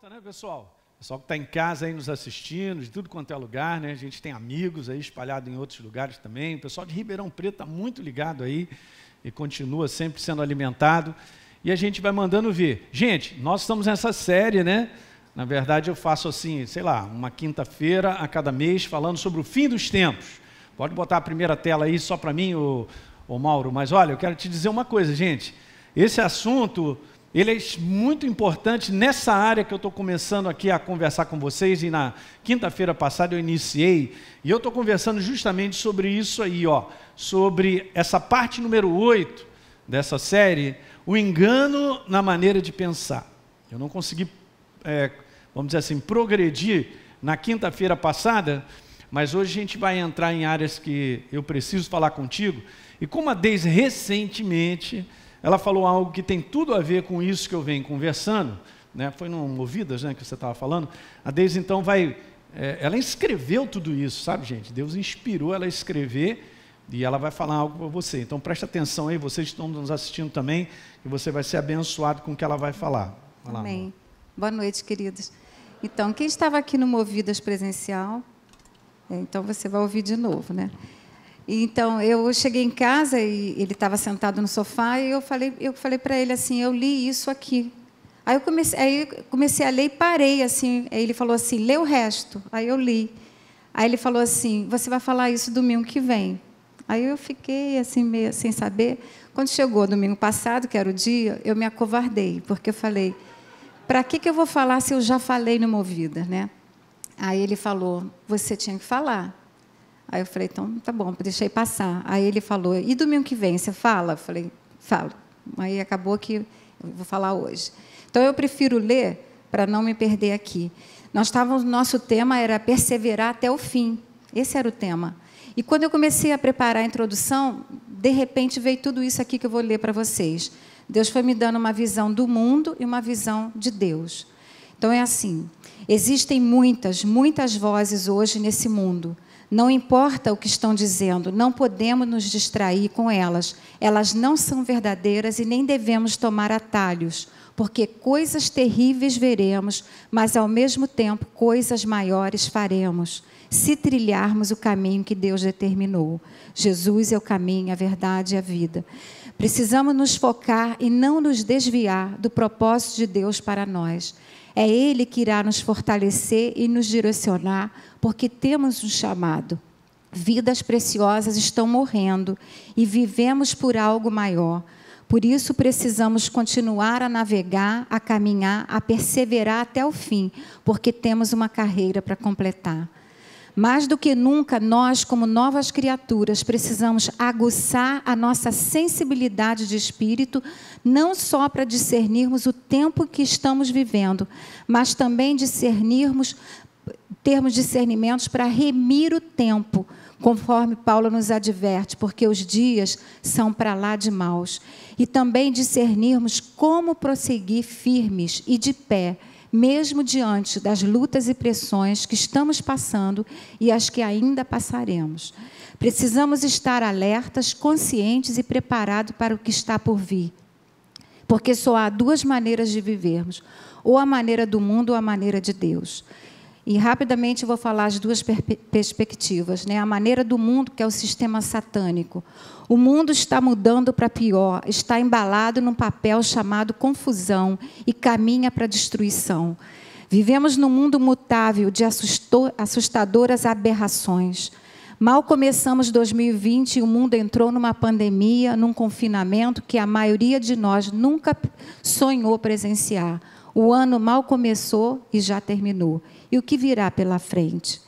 volta, né, pessoal? Pessoal que está em casa aí nos assistindo, de tudo quanto é lugar, né? A gente tem amigos aí espalhados em outros lugares também. O pessoal de Ribeirão Preto está muito ligado aí e continua sempre sendo alimentado. E a gente vai mandando ver. Gente, nós estamos nessa série, né? Na verdade, eu faço assim, sei lá, uma quinta-feira a cada mês falando sobre o fim dos tempos. Pode botar a primeira tela aí só para mim, ou Mauro. Mas olha, eu quero te dizer uma coisa, gente. Esse assunto ele é muito importante nessa área que eu estou começando aqui a conversar com vocês, e na quinta-feira passada eu iniciei, e eu estou conversando justamente sobre isso aí, ó, sobre essa parte número 8 dessa série, o engano na maneira de pensar. Eu não consegui, é, vamos dizer assim, progredir na quinta-feira passada, mas hoje a gente vai entrar em áreas que eu preciso falar contigo, e como a Deise recentemente ela falou algo que tem tudo a ver com isso que eu venho conversando, né? foi no Movidas né, que você estava falando. A Deise então vai. É, ela escreveu tudo isso, sabe, gente? Deus inspirou ela a escrever e ela vai falar algo para você. Então presta atenção aí, vocês estão nos assistindo também, e você vai ser abençoado com o que ela vai falar. Vai Amém. Boa noite, queridos. Então, quem estava aqui no Movidas Presencial, é, então você vai ouvir de novo, né? então, eu cheguei em casa e ele estava sentado no sofá e eu falei, eu falei para ele assim, eu li isso aqui. Aí eu comecei, aí eu comecei a ler e parei assim. Aí ele falou assim, lê o resto. Aí eu li. Aí ele falou assim, você vai falar isso domingo que vem. Aí eu fiquei assim meio sem saber. Quando chegou domingo passado, que era o dia, eu me acovardei porque eu falei, para que que eu vou falar se eu já falei no movida, né? Aí ele falou, você tinha que falar. Aí eu falei, então tá bom, deixei passar. Aí ele falou, e domingo que vem, você fala? Eu falei, falo. Aí acabou que vou falar hoje. Então eu prefiro ler para não me perder aqui. Nós estávamos, nosso tema era perseverar até o fim. Esse era o tema. E quando eu comecei a preparar a introdução, de repente veio tudo isso aqui que eu vou ler para vocês. Deus foi me dando uma visão do mundo e uma visão de Deus. Então é assim: existem muitas, muitas vozes hoje nesse mundo. Não importa o que estão dizendo, não podemos nos distrair com elas. Elas não são verdadeiras e nem devemos tomar atalhos, porque coisas terríveis veremos, mas ao mesmo tempo coisas maiores faremos, se trilharmos o caminho que Deus determinou. Jesus é o caminho, a verdade e a vida. Precisamos nos focar e não nos desviar do propósito de Deus para nós. É Ele que irá nos fortalecer e nos direcionar porque temos um chamado. Vidas preciosas estão morrendo e vivemos por algo maior. Por isso precisamos continuar a navegar, a caminhar, a perseverar até o fim, porque temos uma carreira para completar. Mais do que nunca, nós, como novas criaturas, precisamos aguçar a nossa sensibilidade de espírito, não só para discernirmos o tempo que estamos vivendo, mas também discernirmos termos discernimentos para remir o tempo, conforme Paulo nos adverte, porque os dias são para lá de maus. E também discernirmos como prosseguir firmes e de pé, mesmo diante das lutas e pressões que estamos passando e as que ainda passaremos. Precisamos estar alertas, conscientes e preparados para o que está por vir. Porque só há duas maneiras de vivermos: ou a maneira do mundo ou a maneira de Deus. E rapidamente vou falar as duas perspectivas, né? A maneira do mundo, que é o sistema satânico. O mundo está mudando para pior, está embalado num papel chamado confusão e caminha para a destruição. Vivemos num mundo mutável de assustadoras aberrações. Mal começamos 2020 e o mundo entrou numa pandemia, num confinamento que a maioria de nós nunca sonhou presenciar. O ano mal começou e já terminou e o que virá pela frente.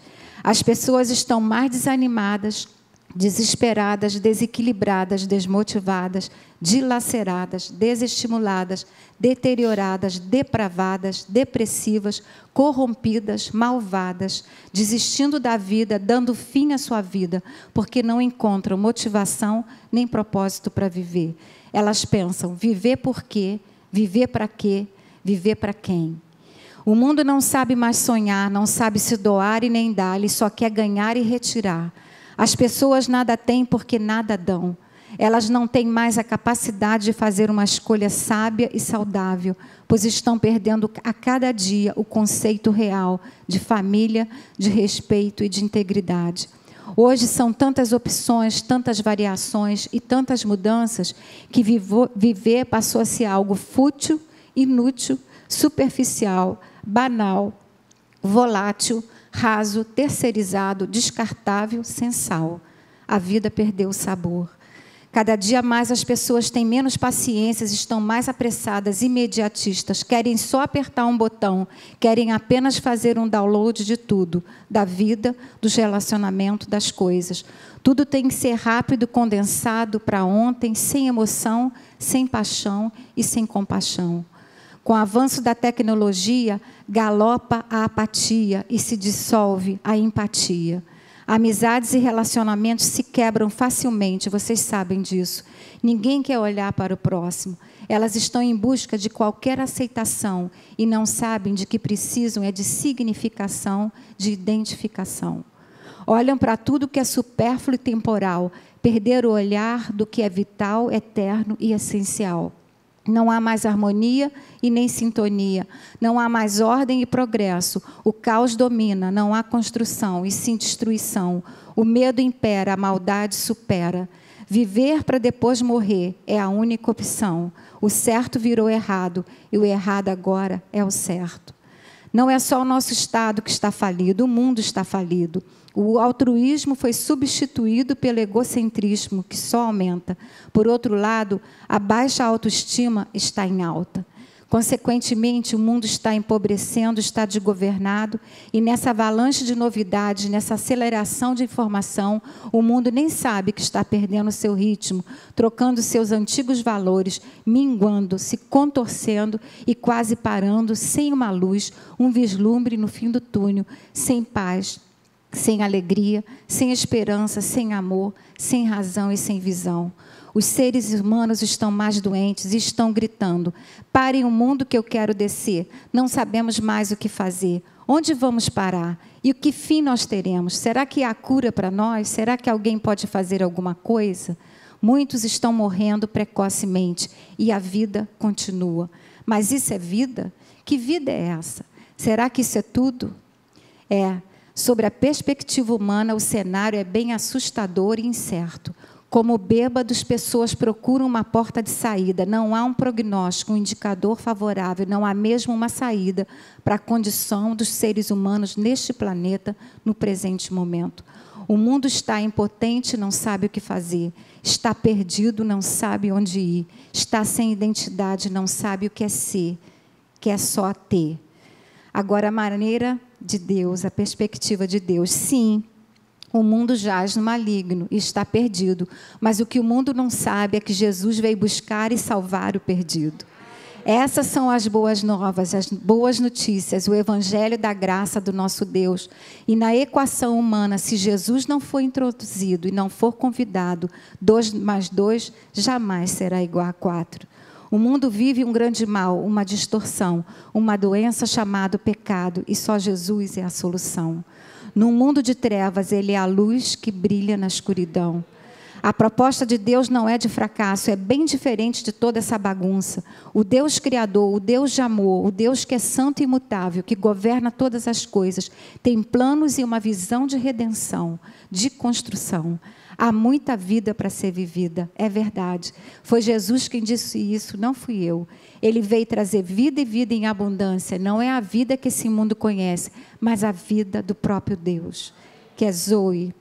As pessoas estão mais desanimadas, desesperadas, desequilibradas, desmotivadas, dilaceradas, desestimuladas, deterioradas, depravadas, depressivas, corrompidas, malvadas, desistindo da vida, dando fim à sua vida, porque não encontram motivação nem propósito para viver. Elas pensam: viver por quê? Viver para quê? Viver para quem? O mundo não sabe mais sonhar, não sabe se doar e nem dar, ele só quer ganhar e retirar. As pessoas nada têm porque nada dão. Elas não têm mais a capacidade de fazer uma escolha sábia e saudável, pois estão perdendo a cada dia o conceito real de família, de respeito e de integridade. Hoje são tantas opções, tantas variações e tantas mudanças que viver passou a ser algo fútil, inútil, superficial, banal, volátil, raso, terceirizado, descartável, sem sal. A vida perdeu o sabor. Cada dia mais as pessoas têm menos paciência, estão mais apressadas, imediatistas, querem só apertar um botão, querem apenas fazer um download de tudo, da vida, dos relacionamentos, das coisas. Tudo tem que ser rápido, condensado para ontem, sem emoção, sem paixão e sem compaixão. Com o avanço da tecnologia, galopa a apatia e se dissolve a empatia. Amizades e relacionamentos se quebram facilmente, vocês sabem disso. Ninguém quer olhar para o próximo. Elas estão em busca de qualquer aceitação e não sabem de que precisam é de significação, de identificação. Olham para tudo que é supérfluo e temporal, perder o olhar do que é vital, eterno e essencial. Não há mais harmonia e nem sintonia. Não há mais ordem e progresso. O caos domina, não há construção e sim destruição. O medo impera, a maldade supera. Viver para depois morrer é a única opção. O certo virou errado e o errado agora é o certo. Não é só o nosso Estado que está falido, o mundo está falido. O altruísmo foi substituído pelo egocentrismo, que só aumenta. Por outro lado, a baixa autoestima está em alta. Consequentemente, o mundo está empobrecendo, está desgovernado, e nessa avalanche de novidades, nessa aceleração de informação, o mundo nem sabe que está perdendo seu ritmo, trocando seus antigos valores, minguando, se contorcendo e quase parando, sem uma luz, um vislumbre no fim do túnel, sem paz, sem alegria, sem esperança, sem amor, sem razão e sem visão. Os seres humanos estão mais doentes e estão gritando: parem o mundo que eu quero descer. Não sabemos mais o que fazer. Onde vamos parar? E o que fim nós teremos? Será que há cura para nós? Será que alguém pode fazer alguma coisa? Muitos estão morrendo precocemente e a vida continua. Mas isso é vida? Que vida é essa? Será que isso é tudo? É, Sobre a perspectiva humana, o cenário é bem assustador e incerto. Como bêbados, pessoas procuram uma porta de saída. Não há um prognóstico, um indicador favorável, não há mesmo uma saída para a condição dos seres humanos neste planeta no presente momento. O mundo está impotente, não sabe o que fazer. Está perdido, não sabe onde ir. Está sem identidade, não sabe o que é ser, que é só ter. Agora, a maneira de Deus, a perspectiva de Deus. Sim, o mundo jaz no maligno e está perdido, mas o que o mundo não sabe é que Jesus veio buscar e salvar o perdido. Essas são as boas novas, as boas notícias, o evangelho da graça do nosso Deus. E na equação humana, se Jesus não for introduzido e não for convidado, dois mais dois jamais será igual a quatro. O mundo vive um grande mal, uma distorção, uma doença chamada pecado, e só Jesus é a solução. Num mundo de trevas, ele é a luz que brilha na escuridão. A proposta de Deus não é de fracasso, é bem diferente de toda essa bagunça. O Deus criador, o Deus de amor, o Deus que é santo e imutável, que governa todas as coisas, tem planos e uma visão de redenção, de construção. Há muita vida para ser vivida, é verdade. Foi Jesus quem disse isso, não fui eu. Ele veio trazer vida e vida em abundância. Não é a vida que esse mundo conhece, mas a vida do próprio Deus, que é Zoe.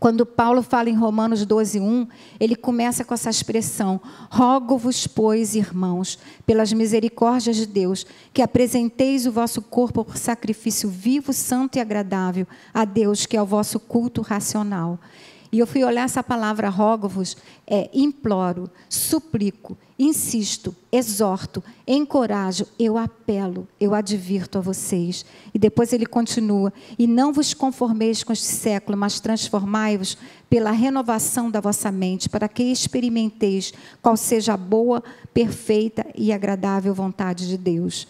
Quando Paulo fala em Romanos 12, 1, ele começa com essa expressão: Rogo-vos, pois, irmãos, pelas misericórdias de Deus, que apresenteis o vosso corpo por sacrifício vivo, santo e agradável a Deus, que é o vosso culto racional. E eu fui olhar essa palavra rogo-vos, é imploro, suplico, insisto, exorto, encorajo, eu apelo, eu advirto a vocês. E depois ele continua: E não vos conformeis com este século, mas transformai-vos pela renovação da vossa mente, para que experimenteis qual seja a boa, perfeita e agradável vontade de Deus.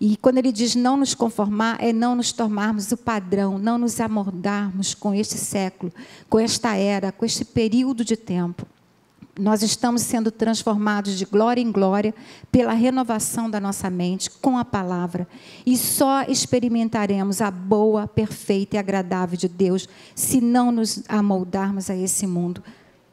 E quando ele diz não nos conformar, é não nos tornarmos o padrão, não nos amoldarmos com este século, com esta era, com este período de tempo. Nós estamos sendo transformados de glória em glória pela renovação da nossa mente com a palavra. E só experimentaremos a boa, perfeita e agradável de Deus se não nos amoldarmos a esse mundo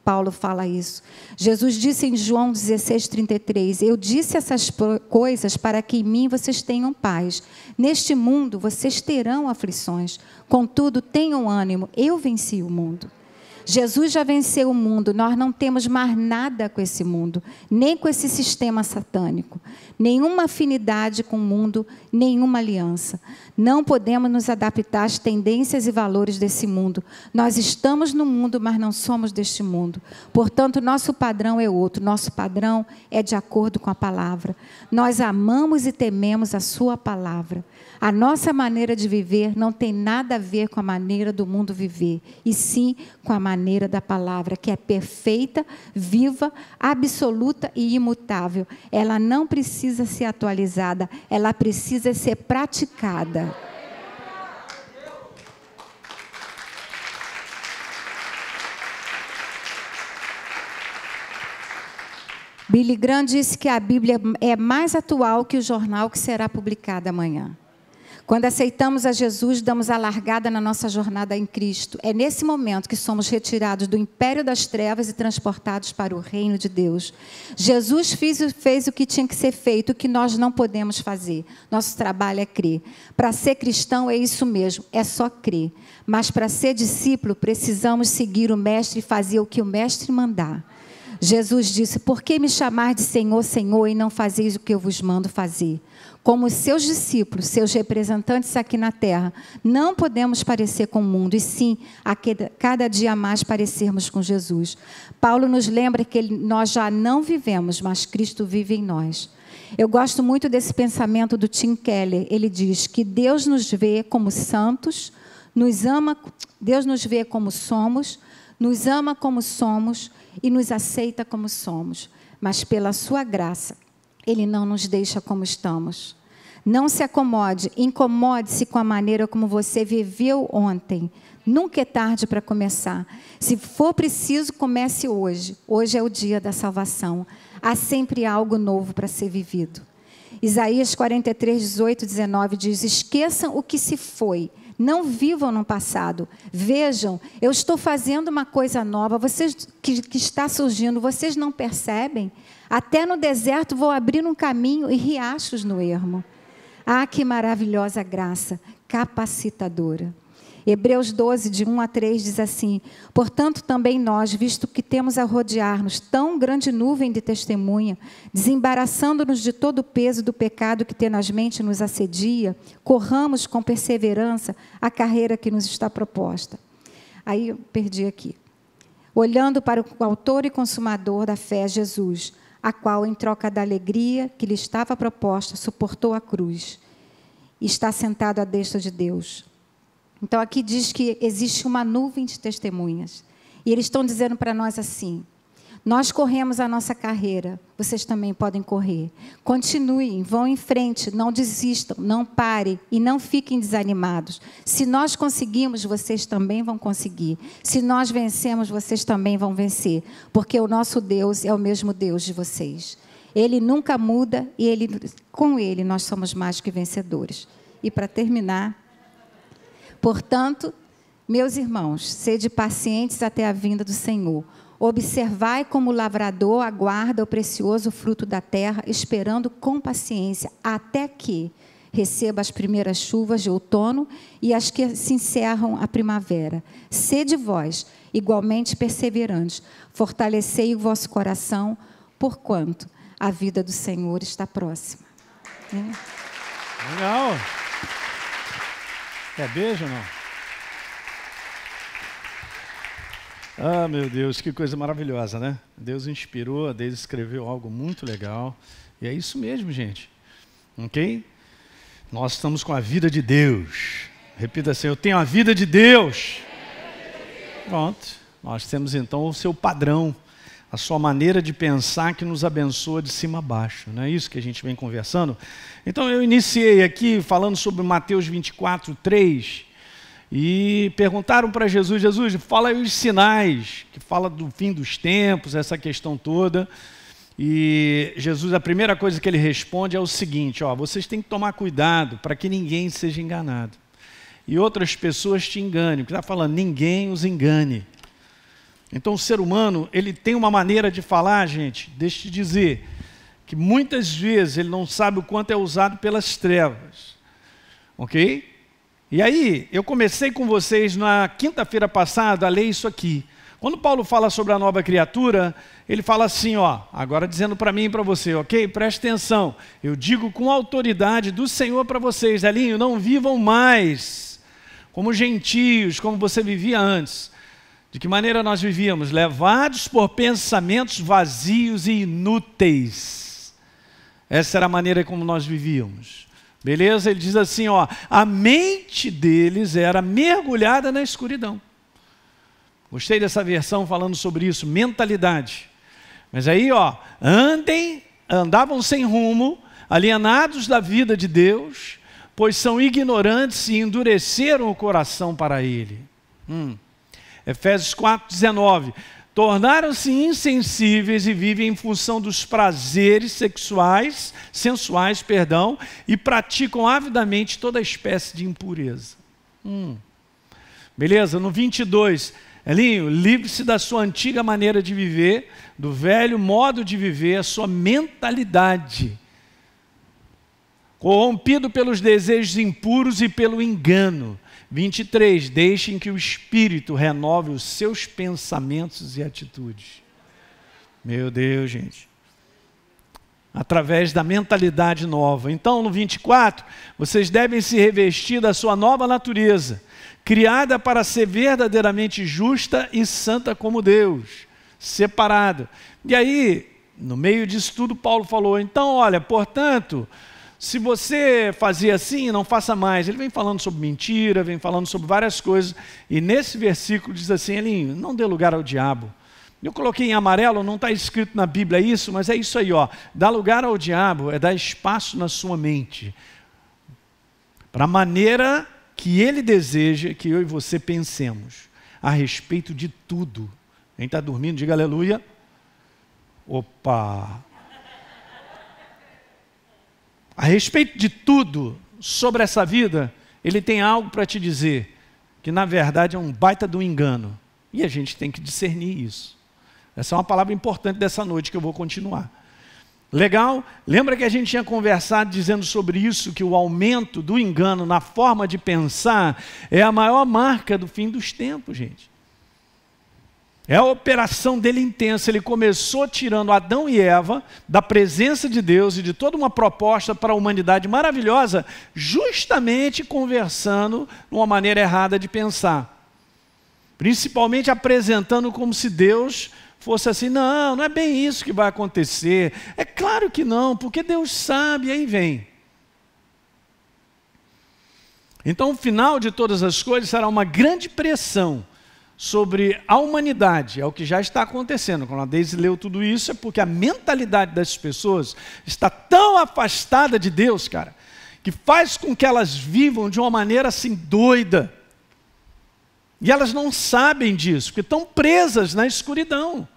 Paulo fala isso. Jesus disse em João 16:33, eu disse essas coisas para que em mim vocês tenham paz. Neste mundo vocês terão aflições, contudo tenham ânimo, eu venci o mundo. Jesus já venceu o mundo, nós não temos mais nada com esse mundo, nem com esse sistema satânico, nenhuma afinidade com o mundo, nenhuma aliança. Não podemos nos adaptar às tendências e valores desse mundo. Nós estamos no mundo, mas não somos deste mundo. Portanto, nosso padrão é outro, nosso padrão é de acordo com a palavra. Nós amamos e tememos a Sua palavra. A nossa maneira de viver não tem nada a ver com a maneira do mundo viver, e sim com a maneira da palavra, que é perfeita, viva, absoluta e imutável. Ela não precisa ser atualizada, ela precisa ser praticada. Billy Graham disse que a Bíblia é mais atual que o jornal que será publicado amanhã. Quando aceitamos a Jesus, damos a largada na nossa jornada em Cristo. É nesse momento que somos retirados do império das trevas e transportados para o reino de Deus. Jesus fez, fez o que tinha que ser feito, o que nós não podemos fazer. Nosso trabalho é crer. Para ser cristão é isso mesmo, é só crer. Mas para ser discípulo, precisamos seguir o Mestre e fazer o que o Mestre mandar. Jesus disse: Por que me chamar de Senhor, Senhor, e não fazeis o que eu vos mando fazer? Como seus discípulos, seus representantes aqui na terra, não podemos parecer com o mundo, e sim, a cada dia mais parecermos com Jesus. Paulo nos lembra que nós já não vivemos, mas Cristo vive em nós. Eu gosto muito desse pensamento do Tim Keller. Ele diz que Deus nos vê como santos, nos ama, Deus nos vê como somos, nos ama como somos e nos aceita como somos, mas pela sua graça ele não nos deixa como estamos. Não se acomode, incomode-se com a maneira como você viveu ontem. Nunca é tarde para começar. Se for preciso, comece hoje. Hoje é o dia da salvação. Há sempre algo novo para ser vivido. Isaías 43, 18, 19 diz: Esqueçam o que se foi. Não vivam no passado. Vejam, eu estou fazendo uma coisa nova. Vocês que, que está surgindo, vocês não percebem? Até no deserto vou abrir um caminho e riachos no ermo. Ah, que maravilhosa graça capacitadora. Hebreus 12, de 1 a 3, diz assim: Portanto, também nós, visto que temos a rodear-nos tão grande nuvem de testemunha, desembaraçando-nos de todo o peso do pecado que tenazmente nos assedia, corramos com perseverança a carreira que nos está proposta. Aí eu perdi aqui. Olhando para o Autor e Consumador da fé, Jesus, a qual, em troca da alegria que lhe estava proposta, suportou a cruz e está sentado à destra de Deus. Então, aqui diz que existe uma nuvem de testemunhas. E eles estão dizendo para nós assim: nós corremos a nossa carreira, vocês também podem correr. Continuem, vão em frente, não desistam, não parem e não fiquem desanimados. Se nós conseguimos, vocês também vão conseguir. Se nós vencemos, vocês também vão vencer, porque o nosso Deus é o mesmo Deus de vocês. Ele nunca muda e ele, com ele nós somos mais que vencedores. E para terminar, portanto, meus irmãos, sede pacientes até a vinda do Senhor. Observai como o lavrador aguarda o precioso fruto da terra, esperando com paciência, até que receba as primeiras chuvas de outono e as que se encerram a primavera. Sede vós, igualmente perseverantes, fortalecei o vosso coração, porquanto a vida do Senhor está próxima. É. Legal. Quer beijo não? Ah, meu Deus, que coisa maravilhosa, né? Deus inspirou, Deus escreveu algo muito legal. E é isso mesmo, gente. Ok? Nós estamos com a vida de Deus. Repita assim: Eu tenho a vida de Deus. Pronto. Nós temos então o seu padrão, a sua maneira de pensar que nos abençoa de cima a baixo. Não é isso que a gente vem conversando? Então eu iniciei aqui falando sobre Mateus 24, 3 e perguntaram para Jesus: Jesus, fala aí os sinais, que fala do fim dos tempos, essa questão toda. E Jesus, a primeira coisa que ele responde é o seguinte: ó, vocês têm que tomar cuidado para que ninguém seja enganado. E outras pessoas te enganem. O que está falando? Ninguém os engane. Então o ser humano, ele tem uma maneira de falar, gente, deixa eu te dizer, que muitas vezes ele não sabe o quanto é usado pelas trevas. Ok? E aí, eu comecei com vocês na quinta-feira passada a ler isso aqui. Quando Paulo fala sobre a nova criatura, ele fala assim, ó, agora dizendo para mim e para você, ok? Preste atenção. Eu digo com autoridade do Senhor para vocês, Elinho, não vivam mais como gentios, como você vivia antes. De que maneira nós vivíamos? Levados por pensamentos vazios e inúteis. Essa era a maneira como nós vivíamos. Beleza? Ele diz assim, ó, a mente deles era mergulhada na escuridão. Gostei dessa versão falando sobre isso, mentalidade. Mas aí, ó, andem, andavam sem rumo, alienados da vida de Deus, pois são ignorantes e endureceram o coração para ele. Hum. Efésios 4:19 tornaram-se insensíveis e vivem em função dos prazeres sexuais, sensuais, perdão, e praticam avidamente toda espécie de impureza. Hum. Beleza? No 22, Elinho, livre-se da sua antiga maneira de viver, do velho modo de viver, a sua mentalidade, corrompido pelos desejos impuros e pelo engano 23. Deixem que o Espírito renove os seus pensamentos e atitudes. Meu Deus, gente. Através da mentalidade nova. Então, no 24, vocês devem se revestir da sua nova natureza, criada para ser verdadeiramente justa e santa como Deus, separada. E aí, no meio disso tudo, Paulo falou: então, olha, portanto, se você fazia assim, não faça mais. Ele vem falando sobre mentira, vem falando sobre várias coisas. E nesse versículo diz assim: ele não dê lugar ao diabo. Eu coloquei em amarelo, não está escrito na Bíblia isso, mas é isso aí, ó. Dar lugar ao diabo é dar espaço na sua mente para a maneira que ele deseja que eu e você pensemos a respeito de tudo. Quem está dormindo, diga aleluia. Opa! A respeito de tudo sobre essa vida, ele tem algo para te dizer, que na verdade é um baita do engano. E a gente tem que discernir isso. Essa é uma palavra importante dessa noite que eu vou continuar. Legal? Lembra que a gente tinha conversado dizendo sobre isso, que o aumento do engano na forma de pensar é a maior marca do fim dos tempos, gente. É a operação dele intensa. Ele começou tirando Adão e Eva da presença de Deus e de toda uma proposta para a humanidade maravilhosa, justamente conversando numa maneira errada de pensar. Principalmente apresentando como se Deus fosse assim: não, não é bem isso que vai acontecer. É claro que não, porque Deus sabe, aí vem. Então, o final de todas as coisas será uma grande pressão sobre a humanidade, é o que já está acontecendo. Quando a Deise leu tudo isso, é porque a mentalidade das pessoas está tão afastada de Deus, cara, que faz com que elas vivam de uma maneira assim doida. E elas não sabem disso, porque estão presas na escuridão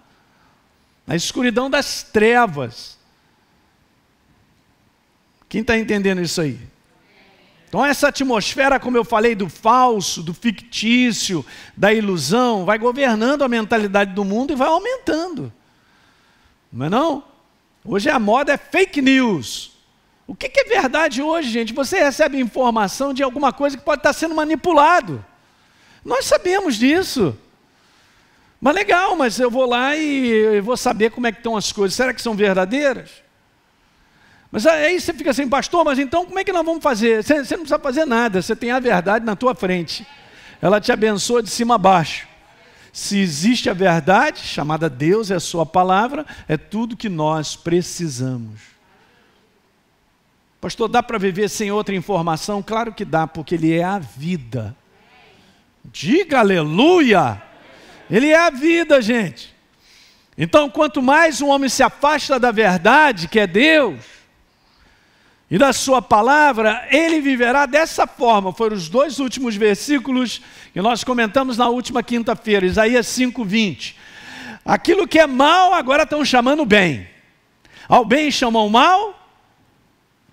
na escuridão das trevas. Quem está entendendo isso aí? Então, essa atmosfera, como eu falei, do falso, do fictício, da ilusão, vai governando a mentalidade do mundo e vai aumentando. Não é não? Hoje a moda é fake news. O que, é verdade hoje, gente? Você recebe informação de alguma coisa que pode estar sendo manipulado. Nós sabemos disso. Mas legal, mas eu vou lá e vou saber como é que estão as coisas. Será que são verdadeiras? Mas aí você fica assim, pastor, mas então como é que nós vamos fazer? Você, você não precisa fazer nada, você tem a verdade na tua frente. Ela te abençoa de cima a baixo. Se existe a verdade, chamada Deus, é a sua palavra, é tudo que nós precisamos. Pastor, dá para viver sem outra informação? Claro que dá, porque ele é a vida. Diga aleluia! Ele é a vida, gente. Então, quanto mais um homem se afasta da verdade, que é Deus, e da sua palavra, ele viverá dessa forma. Foram os dois últimos versículos que nós comentamos na última quinta-feira, Isaías 5:20. Aquilo que é mal agora estão chamando bem. Ao bem chamam mal,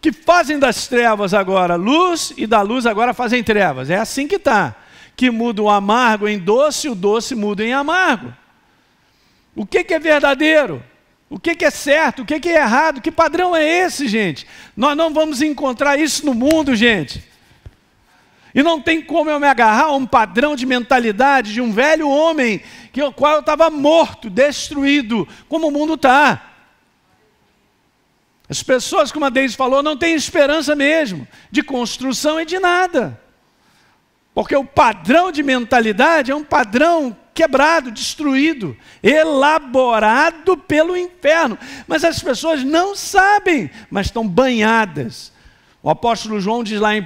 que fazem das trevas agora luz e da luz agora fazem trevas. É assim que está. Que muda o amargo em doce, o doce muda em amargo. O que, que é verdadeiro? O que, é certo, o que, que é errado, que padrão é esse, gente? Nós não vamos encontrar isso no mundo, gente. E não tem como eu me agarrar a um padrão de mentalidade de um velho homem que o qual eu estava morto, destruído, como o mundo está. As pessoas, como a Deise falou, não têm esperança mesmo de construção e de nada. Porque o padrão de mentalidade é um padrão quebrado, destruído, elaborado pelo inferno. Mas as pessoas não sabem, mas estão banhadas. O apóstolo João diz lá em 1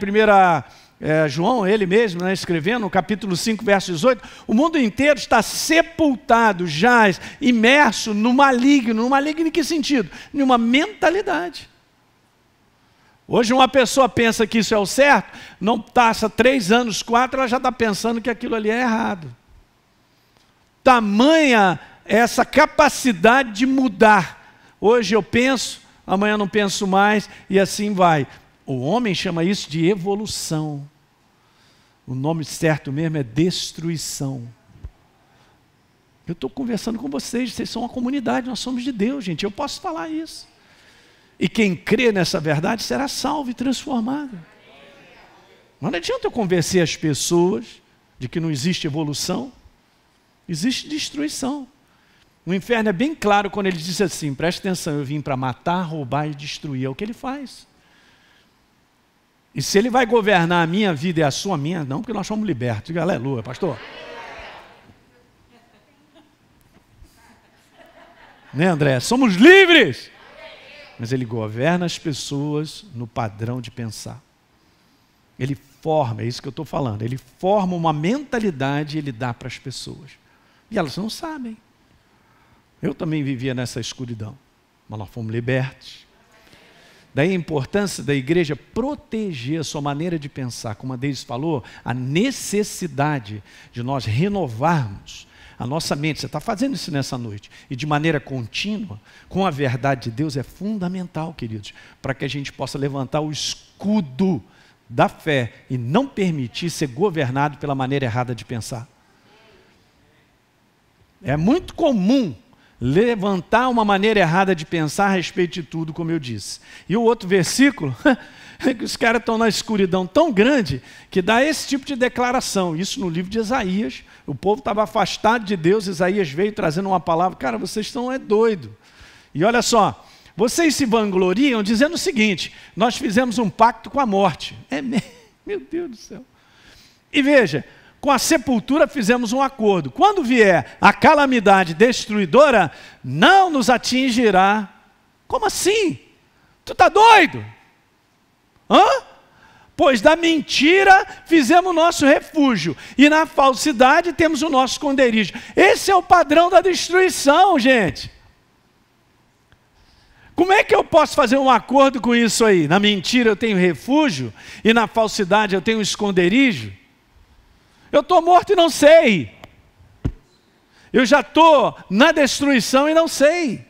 eh, João, ele mesmo, né, escrevendo, no capítulo 5, verso 18: o mundo inteiro está sepultado, jaz, imerso no maligno. No maligno em que sentido? Em uma mentalidade. Hoje uma pessoa pensa que isso é o certo, não passa três anos, quatro, ela já está pensando que aquilo ali é errado tamanha essa capacidade de mudar. Hoje eu penso, amanhã não penso mais, e assim vai. O homem chama isso de evolução. O nome certo mesmo é destruição. Eu estou conversando com vocês, vocês são uma comunidade, nós somos de Deus, gente, eu posso falar isso. E quem crê nessa verdade será salvo e transformado. Mas não adianta eu convencer as pessoas de que não existe evolução. Existe destruição. O inferno é bem claro quando ele diz assim: preste atenção, eu vim para matar, roubar e destruir. É o que ele faz. E se ele vai governar a minha vida e a sua, minha, não, porque nós somos libertos. Diga aleluia, pastor. Né, André? Somos livres! Mas ele governa as pessoas no padrão de pensar. Ele forma, é isso que eu estou falando, ele forma uma mentalidade e ele dá para as pessoas. E elas não sabem. Eu também vivia nessa escuridão, mas nós fomos libertos. Daí a importância da igreja proteger a sua maneira de pensar, como a Deise falou, a necessidade de nós renovarmos a nossa mente. Você está fazendo isso nessa noite e de maneira contínua, com a verdade de Deus, é fundamental, queridos, para que a gente possa levantar o escudo da fé e não permitir ser governado pela maneira errada de pensar. É muito comum levantar uma maneira errada de pensar a respeito de tudo, como eu disse. E o outro versículo, é que os caras estão na escuridão tão grande que dá esse tipo de declaração. Isso no livro de Isaías. O povo estava afastado de Deus, Isaías veio trazendo uma palavra: cara, vocês estão é doido. E olha só, vocês se vangloriam dizendo o seguinte: nós fizemos um pacto com a morte. É mesmo. Meu Deus do céu. E veja, com a sepultura fizemos um acordo. Quando vier a calamidade destruidora, não nos atingirá. Como assim? Tu está doido? Hã? Pois da mentira fizemos o nosso refúgio, e na falsidade temos o nosso esconderijo. Esse é o padrão da destruição, gente. Como é que eu posso fazer um acordo com isso aí? Na mentira eu tenho refúgio, e na falsidade eu tenho esconderijo? Eu estou morto e não sei. Eu já estou na destruição e não sei.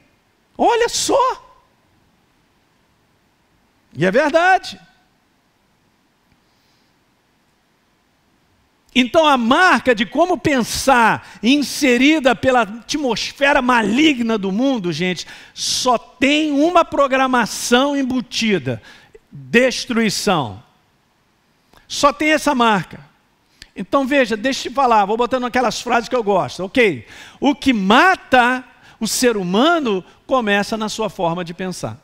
Olha só. E é verdade. Então, a marca de como pensar, inserida pela atmosfera maligna do mundo, gente, só tem uma programação embutida: destruição. Só tem essa marca. Então veja, deixa eu te falar, vou botando aquelas frases que eu gosto. Ok. O que mata o ser humano começa na sua forma de pensar.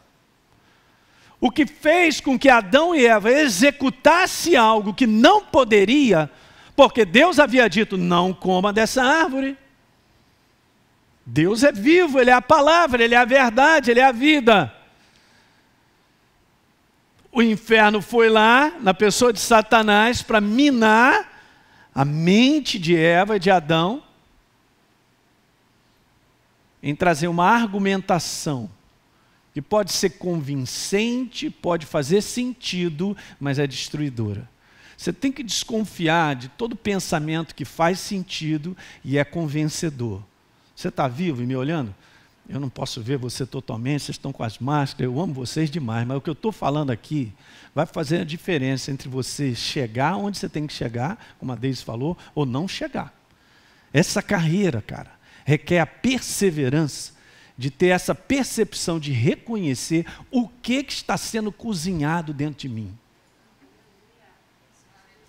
O que fez com que Adão e Eva executasse algo que não poderia, porque Deus havia dito: não coma dessa árvore. Deus é vivo, Ele é a palavra, Ele é a verdade, Ele é a vida. O inferno foi lá, na pessoa de Satanás, para minar a mente de Eva e de Adão em trazer uma argumentação que pode ser convincente, pode fazer sentido, mas é destruidora. Você tem que desconfiar de todo pensamento que faz sentido e é convencedor. Você está vivo e me olhando? Eu não posso ver você totalmente, vocês estão com as máscaras, eu amo vocês demais, mas o que eu estou falando aqui vai fazer a diferença entre você chegar onde você tem que chegar, como a Deise falou, ou não chegar. Essa carreira, cara, requer a perseverança de ter essa percepção de reconhecer o que, que está sendo cozinhado dentro de mim.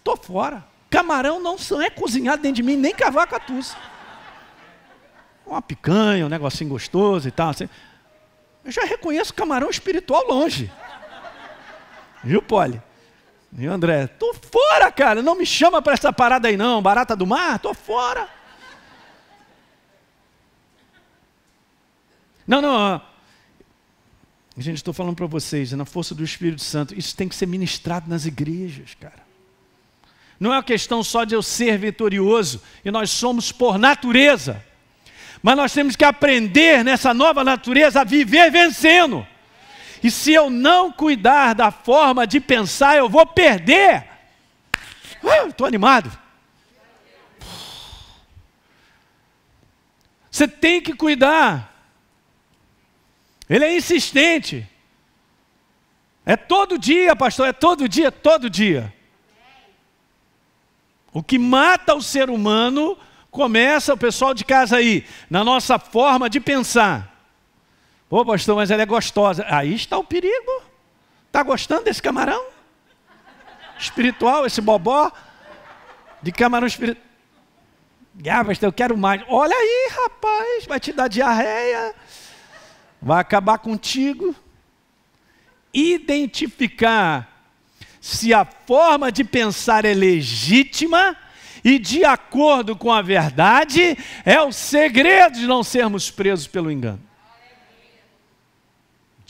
Tô fora. Camarão não é cozinhado dentro de mim, nem cavaca tussa. Uma picanha, um negocinho gostoso e tal. Assim. Eu já reconheço camarão espiritual longe. Viu, Poli? Viu, André, tô fora, cara, não me chama para essa parada aí não, barata do mar, tô fora. Não, não, gente, estou falando para vocês, é na força do Espírito Santo, isso tem que ser ministrado nas igrejas, cara. Não é uma questão só de eu ser vitorioso, e nós somos por natureza, mas nós temos que aprender nessa nova natureza a viver vencendo. E se eu não cuidar da forma de pensar, eu vou perder. Estou uh, ah, animado. Você tem que cuidar. Ele é insistente. É todo dia, pastor, é todo dia, todo dia. O que mata o ser humano começa, o pessoal de casa aí, na nossa forma de pensar. Ô oh, pastor, mas ela é gostosa. Aí está o perigo. Está gostando desse camarão? Espiritual, esse bobó? De camarão espiritual. Ah, pastor, eu quero mais. Olha aí, rapaz, vai te dar diarreia. Vai acabar contigo. Identificar se a forma de pensar é legítima e de acordo com a verdade é o segredo de não sermos presos pelo engano.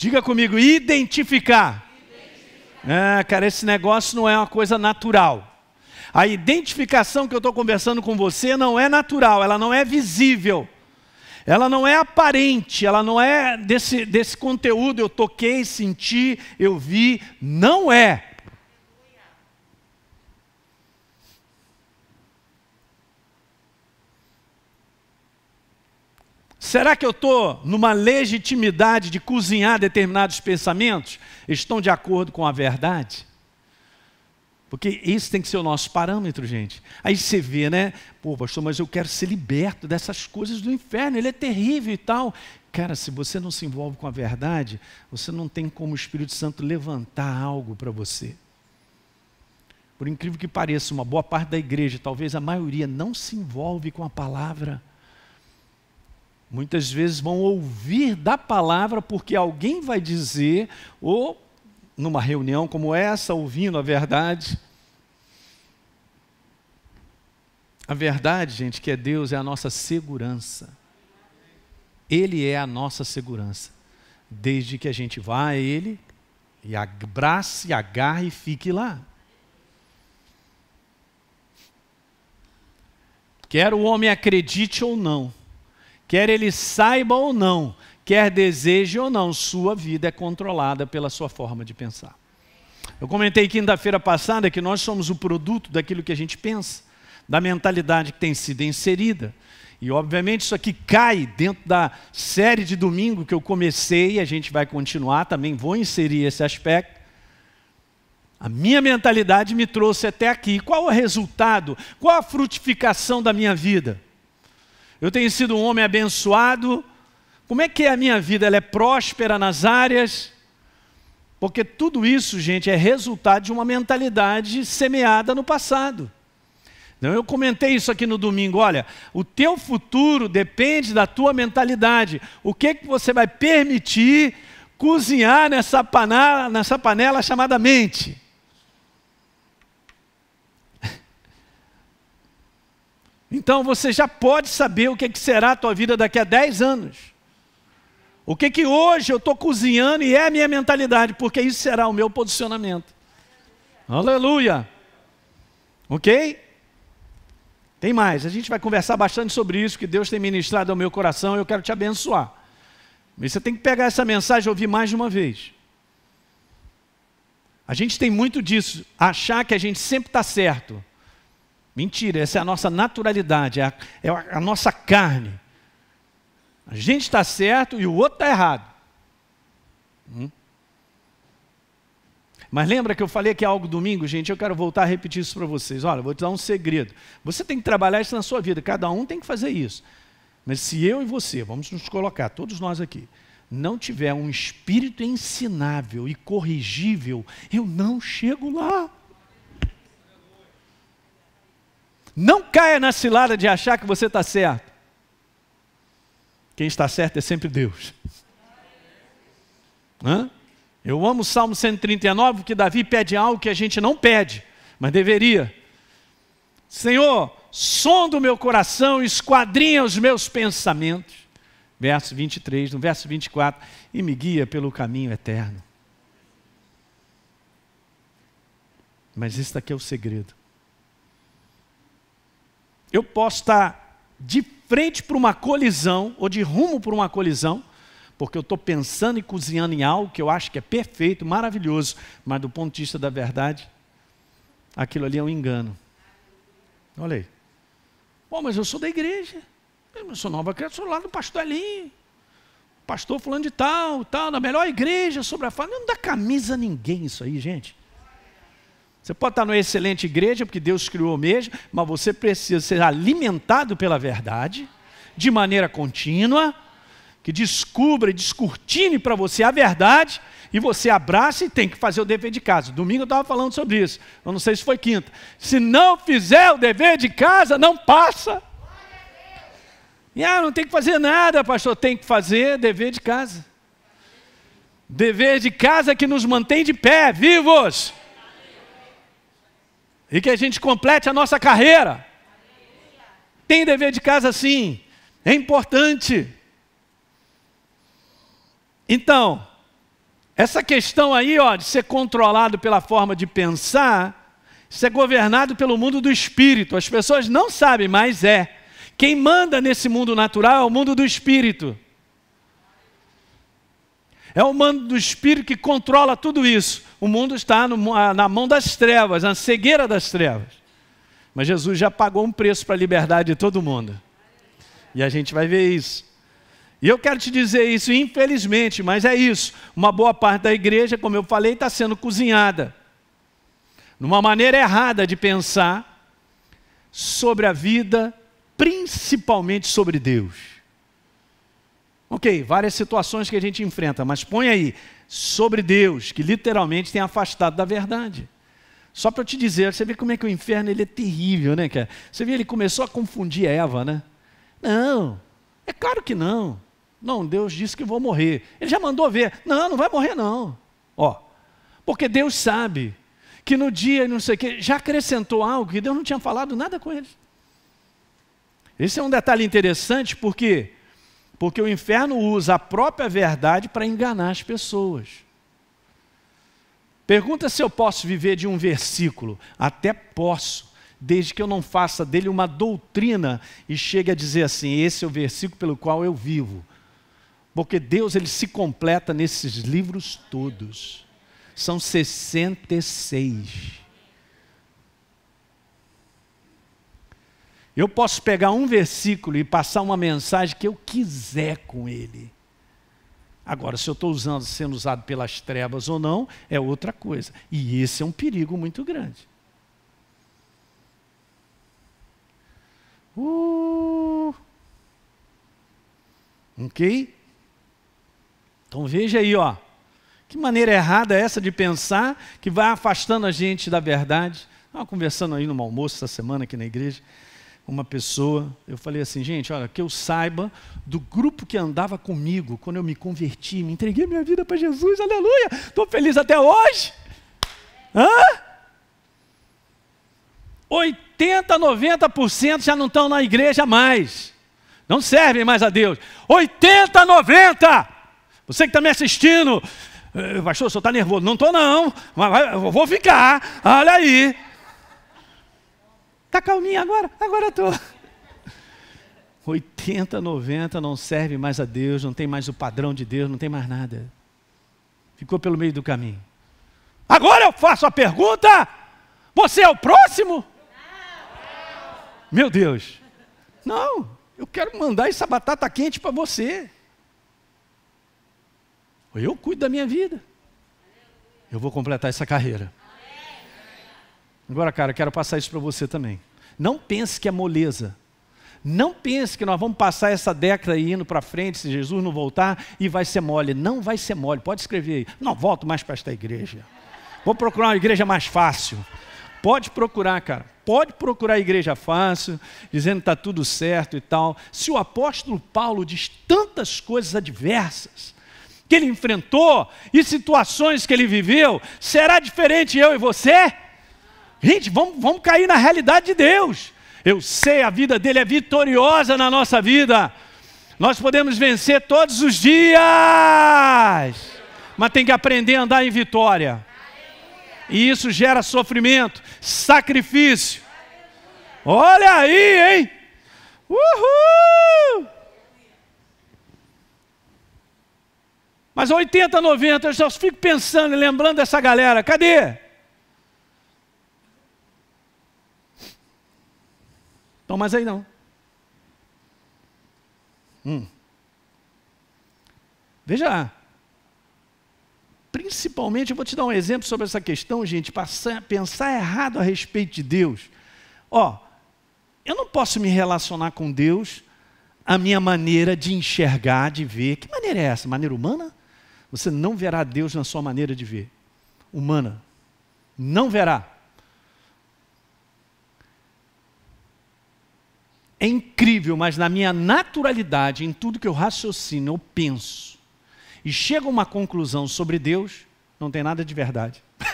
Diga comigo, identificar. identificar. Ah, cara, esse negócio não é uma coisa natural. A identificação que eu estou conversando com você não é natural, ela não é visível, ela não é aparente, ela não é desse, desse conteúdo eu toquei, senti, eu vi, não é. Será que eu estou numa legitimidade de cozinhar determinados pensamentos? Estão de acordo com a verdade? Porque isso tem que ser o nosso parâmetro, gente. Aí você vê, né? Pô, pastor, mas eu quero ser liberto dessas coisas do inferno, ele é terrível e tal. Cara, se você não se envolve com a verdade, você não tem como o Espírito Santo levantar algo para você. Por incrível que pareça, uma boa parte da igreja, talvez a maioria, não se envolve com a palavra muitas vezes vão ouvir da palavra porque alguém vai dizer, ou numa reunião como essa, ouvindo a verdade. A verdade, gente, que é Deus é a nossa segurança. Ele é a nossa segurança. Desde que a gente vá a Ele e abrace, agarre e fique lá. Quer o homem acredite ou não, Quer ele saiba ou não, quer deseje ou não, sua vida é controlada pela sua forma de pensar. Eu comentei quinta-feira passada que nós somos o produto daquilo que a gente pensa, da mentalidade que tem sido inserida. E obviamente isso aqui cai dentro da série de domingo que eu comecei, a gente vai continuar, também vou inserir esse aspecto. A minha mentalidade me trouxe até aqui. Qual o resultado? Qual a frutificação da minha vida? Eu tenho sido um homem abençoado. Como é que é a minha vida? Ela é próspera nas áreas? Porque tudo isso, gente, é resultado de uma mentalidade semeada no passado. Então, eu comentei isso aqui no domingo. Olha, o teu futuro depende da tua mentalidade. O que, que você vai permitir cozinhar nessa panela, nessa panela chamada mente? Então você já pode saber o que, é que será a tua vida daqui a 10 anos. O que, é que hoje eu estou cozinhando e é a minha mentalidade, porque isso será o meu posicionamento. Aleluia! Ok? Tem mais, a gente vai conversar bastante sobre isso, que Deus tem ministrado ao meu coração, eu quero te abençoar. Mas você tem que pegar essa mensagem e ouvir mais de uma vez. A gente tem muito disso, achar que a gente sempre está certo. Mentira, essa é a nossa naturalidade, é a, é a nossa carne. A gente está certo e o outro está errado. Hum? Mas lembra que eu falei que é algo domingo, gente? Eu quero voltar a repetir isso para vocês. Olha, vou te dar um segredo. Você tem que trabalhar isso na sua vida, cada um tem que fazer isso. Mas se eu e você, vamos nos colocar, todos nós aqui, não tiver um espírito ensinável e corrigível, eu não chego lá. Não caia na cilada de achar que você está certo. Quem está certo é sempre Deus. Hã? Eu amo o Salmo 139, que Davi pede algo que a gente não pede, mas deveria. Senhor, sonda o meu coração, esquadrinha os meus pensamentos. Verso 23, no verso 24, e me guia pelo caminho eterno. Mas isso aqui é o segredo eu posso estar de frente para uma colisão, ou de rumo para uma colisão, porque eu estou pensando e cozinhando em algo que eu acho que é perfeito, maravilhoso, mas do ponto de vista da verdade, aquilo ali é um engano. Olha aí. Pô, mas eu sou da igreja, eu sou nova criatura, sou lá do pastor Elinho, pastor fulano de tal, tal, na melhor igreja, sobre a fala, não dá camisa a ninguém isso aí, gente. Você pode estar numa excelente igreja, porque Deus criou mesmo, mas você precisa ser alimentado pela verdade, de maneira contínua, que descubra e descortine para você a verdade, e você abraça e tem que fazer o dever de casa. Domingo eu estava falando sobre isso, eu não sei se foi quinta. Se não fizer o dever de casa, não passa. E ah, não tem que fazer nada, pastor, tem que fazer dever de casa. Dever de casa que nos mantém de pé, vivos e que a gente complete a nossa carreira. Tem dever de casa sim, é importante. Então, essa questão aí, ó, de ser controlado pela forma de pensar, ser governado pelo mundo do espírito. As pessoas não sabem, mas é. Quem manda nesse mundo natural é o mundo do espírito. É o mando do Espírito que controla tudo isso. O mundo está no, na mão das trevas, na cegueira das trevas. Mas Jesus já pagou um preço para a liberdade de todo mundo. E a gente vai ver isso. E eu quero te dizer isso, infelizmente, mas é isso. Uma boa parte da igreja, como eu falei, está sendo cozinhada. Numa maneira errada de pensar sobre a vida, principalmente sobre Deus. Ok, várias situações que a gente enfrenta, mas põe aí, sobre Deus, que literalmente tem afastado da verdade. Só para eu te dizer, você vê como é que o inferno ele é terrível, né, cara? Você vê, ele começou a confundir Eva, né? Não, é claro que não. Não, Deus disse que vou morrer. Ele já mandou ver. Não, não vai morrer, não. Ó, porque Deus sabe que no dia não sei o quê, já acrescentou algo que Deus não tinha falado nada com ele. Esse é um detalhe interessante, porque porque o inferno usa a própria verdade para enganar as pessoas. Pergunta se eu posso viver de um versículo. Até posso, desde que eu não faça dele uma doutrina e chegue a dizer assim: esse é o versículo pelo qual eu vivo. Porque Deus ele se completa nesses livros todos. São 66. Eu posso pegar um versículo e passar uma mensagem que eu quiser com ele. Agora, se eu estou usando, sendo usado pelas trevas ou não, é outra coisa. E esse é um perigo muito grande. Uh! Ok? Então veja aí, ó. Que maneira errada é essa de pensar que vai afastando a gente da verdade. Estava conversando aí no almoço essa semana aqui na igreja uma pessoa, eu falei assim, gente, olha, que eu saiba do grupo que andava comigo quando eu me converti, me entreguei minha vida para Jesus, aleluia, estou feliz até hoje. Hã? 80, 90% já não estão na igreja mais, não servem mais a Deus. 80, 90%! Você que está me assistindo, eh, pastor, o senhor está nervoso? Não estou, não, mas vou ficar, olha aí. Está calminha agora? Agora estou. 80, 90 não serve mais a Deus, não tem mais o padrão de Deus, não tem mais nada. Ficou pelo meio do caminho. Agora eu faço a pergunta: você é o próximo? Meu Deus. Não, eu quero mandar essa batata quente para você. Eu cuido da minha vida. Eu vou completar essa carreira. Agora, cara, quero passar isso para você também. Não pense que é moleza. Não pense que nós vamos passar essa década aí indo para frente, se Jesus não voltar, e vai ser mole. Não vai ser mole. Pode escrever aí. Não volto mais para esta igreja. Vou procurar uma igreja mais fácil. Pode procurar, cara. Pode procurar a igreja fácil, dizendo que está tudo certo e tal. Se o apóstolo Paulo diz tantas coisas adversas que ele enfrentou e situações que ele viveu, será diferente eu e você? Gente, vamos, vamos cair na realidade de Deus. Eu sei, a vida dele é vitoriosa na nossa vida. Nós podemos vencer todos os dias, mas tem que aprender a andar em vitória. E isso gera sofrimento, sacrifício. Olha aí, hein? Uhul! Mas 80, 90, eu só fico pensando e lembrando dessa galera. Cadê? Então, mas aí não. Hum. Veja, principalmente, eu vou te dar um exemplo sobre essa questão, gente, passar, pensar errado a respeito de Deus. Ó, eu não posso me relacionar com Deus a minha maneira de enxergar, de ver. Que maneira é essa? Maneira humana? Você não verá Deus na sua maneira de ver. Humana. Não verá. é incrível, mas na minha naturalidade, em tudo que eu raciocino, eu penso e chego a uma conclusão sobre Deus, não tem nada de verdade.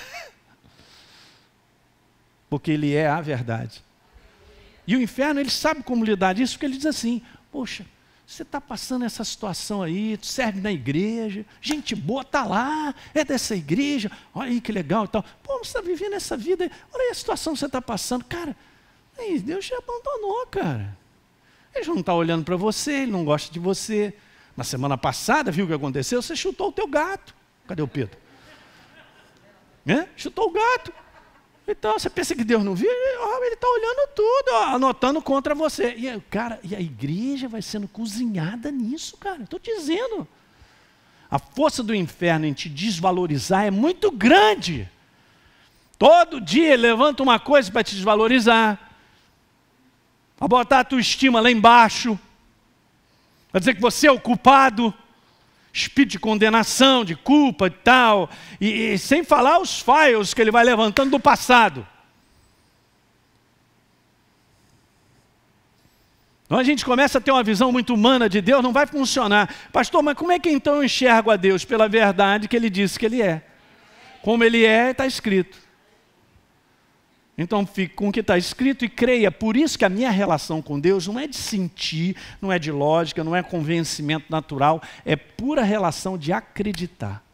porque Ele é a verdade. E o inferno, ele sabe como lidar disso, porque ele diz assim: Poxa, você está passando essa situação aí, tu serve na igreja, gente boa está lá, é dessa igreja, olha aí que legal e tal. Pô, você está vivendo essa vida, olha aí a situação que você está passando. Cara, Deus te abandonou, cara. Ele não está olhando para você, ele não gosta de você. Na semana passada, viu o que aconteceu? Você chutou o teu gato. Cadê o Pedro? É? Chutou o gato. Então, você pensa que Deus não viu? Ele está olhando tudo, ó, anotando contra você. E, cara, e a igreja vai sendo cozinhada nisso, cara. Estou dizendo. A força do inferno em te desvalorizar é muito grande. Todo dia ele levanta uma coisa para te desvalorizar a botar a tua estima lá embaixo, a dizer que você é o culpado, espírito de condenação, de culpa e tal, e, e sem falar os files que ele vai levantando do passado. Então a gente começa a ter uma visão muito humana de Deus, não vai funcionar. Pastor, mas como é que então eu enxergo a Deus? Pela verdade que ele disse que ele é. Como ele é, está escrito. Então fique com o que está escrito e creia. Por isso que a minha relação com Deus não é de sentir, não é de lógica, não é convencimento natural, é pura relação de acreditar.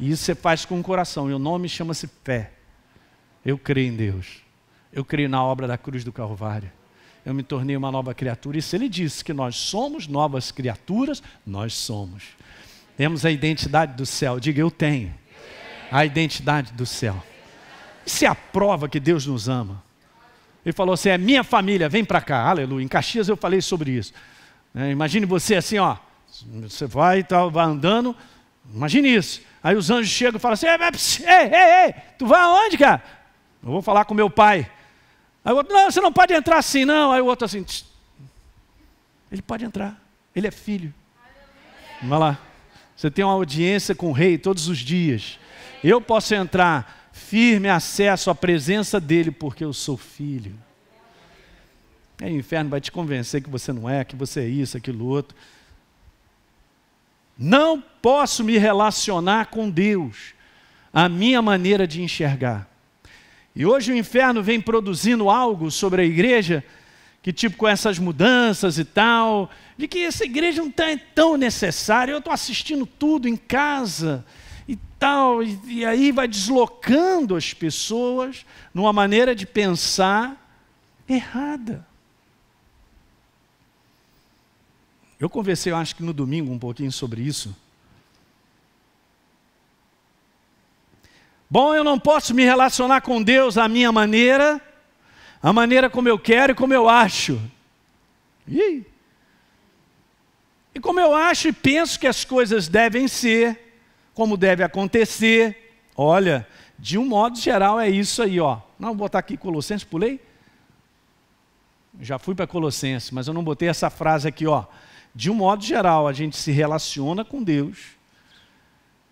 E isso você faz com o coração. E o nome chama-se fé. Eu creio em Deus. Eu creio na obra da cruz do Calvário. Eu me tornei uma nova criatura. E se ele disse que nós somos novas criaturas, nós somos. Temos a identidade do céu. Diga, eu tenho a identidade do céu. Isso é a prova que Deus nos ama. Ele falou assim: é minha família, vem para cá, aleluia. Em Caxias eu falei sobre isso. É, imagine você assim, ó. Você vai e tal, vai andando. Imagine isso. Aí os anjos chegam e falam assim: ei, ei, ei, tu vai aonde, cara? Eu vou falar com meu pai. Aí o outro, não, você não pode entrar assim, não. Aí o outro assim, tch. ele pode entrar, ele é filho. Vai lá. Você tem uma audiência com o rei todos os dias. Eu posso entrar firme acesso à presença dele, porque eu sou filho. Aí é, o inferno vai te convencer que você não é, que você é isso, aquilo outro. Não posso me relacionar com Deus, a minha maneira de enxergar. E hoje o inferno vem produzindo algo sobre a igreja, que tipo com essas mudanças e tal, de que essa igreja não está tão necessária, eu estou assistindo tudo em casa tal, e, e aí vai deslocando as pessoas numa maneira de pensar errada. Eu conversei, eu acho que no domingo, um pouquinho sobre isso. Bom, eu não posso me relacionar com Deus à minha maneira, a maneira como eu quero e como eu acho. e como eu acho e penso que as coisas devem ser, como deve acontecer. Olha, de um modo geral é isso aí, ó. Não, vou botar aqui Colossenses, pulei? Já fui para Colossenses, mas eu não botei essa frase aqui, ó. De um modo geral, a gente se relaciona com Deus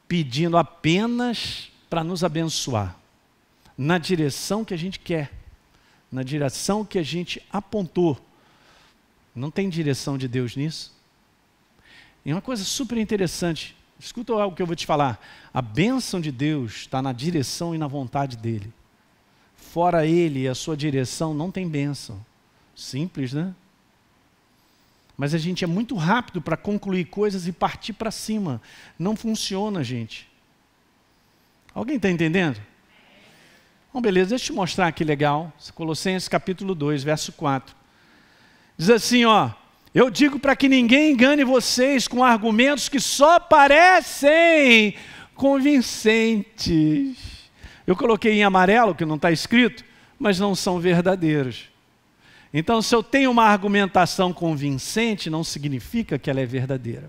pedindo apenas para nos abençoar, na direção que a gente quer, na direção que a gente apontou. Não tem direção de Deus nisso? E uma coisa super interessante, Escuta algo que eu vou te falar. A bênção de Deus está na direção e na vontade dele. Fora ele e a sua direção, não tem bênção. Simples, né? Mas a gente é muito rápido para concluir coisas e partir para cima. Não funciona, gente. Alguém está entendendo? Bom, beleza, deixa eu te mostrar aqui legal. Colossenses capítulo 2, verso 4. Diz assim, ó. Eu digo para que ninguém engane vocês com argumentos que só parecem convincentes. Eu coloquei em amarelo, que não está escrito, mas não são verdadeiros. Então, se eu tenho uma argumentação convincente, não significa que ela é verdadeira.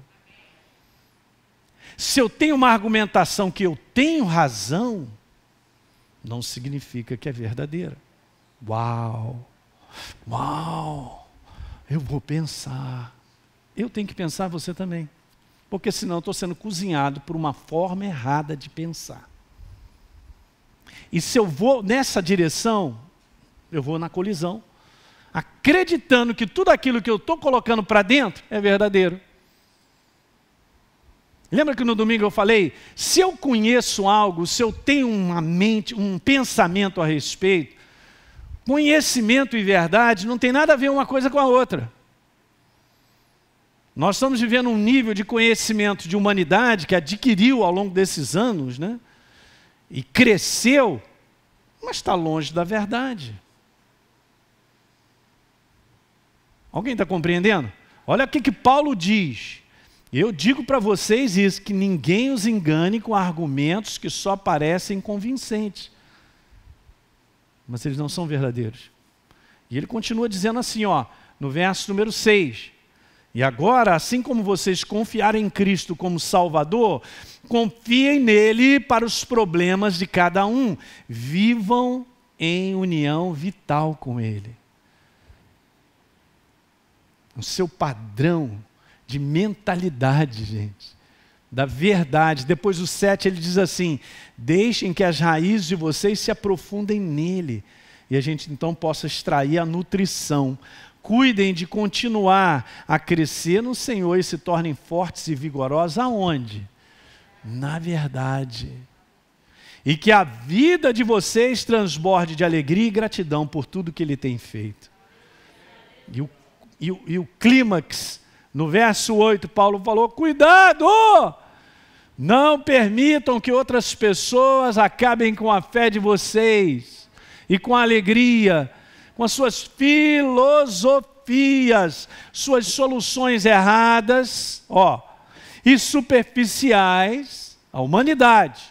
Se eu tenho uma argumentação que eu tenho razão, não significa que é verdadeira. Uau! Uau! Eu vou pensar. Eu tenho que pensar você também. Porque senão estou sendo cozinhado por uma forma errada de pensar. E se eu vou nessa direção, eu vou na colisão, acreditando que tudo aquilo que eu estou colocando para dentro é verdadeiro. Lembra que no domingo eu falei? Se eu conheço algo, se eu tenho uma mente, um pensamento a respeito, Conhecimento e verdade não tem nada a ver uma coisa com a outra. Nós estamos vivendo um nível de conhecimento de humanidade que adquiriu ao longo desses anos, né? E cresceu, mas está longe da verdade. Alguém está compreendendo? Olha o que, que Paulo diz. Eu digo para vocês isso, que ninguém os engane com argumentos que só parecem convincentes mas eles não são verdadeiros. E ele continua dizendo assim, ó, no verso número 6. E agora, assim como vocês confiarem em Cristo como Salvador, confiem nele para os problemas de cada um. Vivam em união vital com ele. O seu padrão de mentalidade, gente, da verdade. Depois o 7 ele diz assim: Deixem que as raízes de vocês se aprofundem nele, e a gente então possa extrair a nutrição. Cuidem de continuar a crescer no Senhor e se tornem fortes e vigorosos. Aonde? Na verdade. E que a vida de vocês transborde de alegria e gratidão por tudo que ele tem feito. E o, e o, e o clímax no verso 8, Paulo falou: cuidado! Não permitam que outras pessoas acabem com a fé de vocês e com a alegria, com as suas filosofias, suas soluções erradas, ó, e superficiais à humanidade,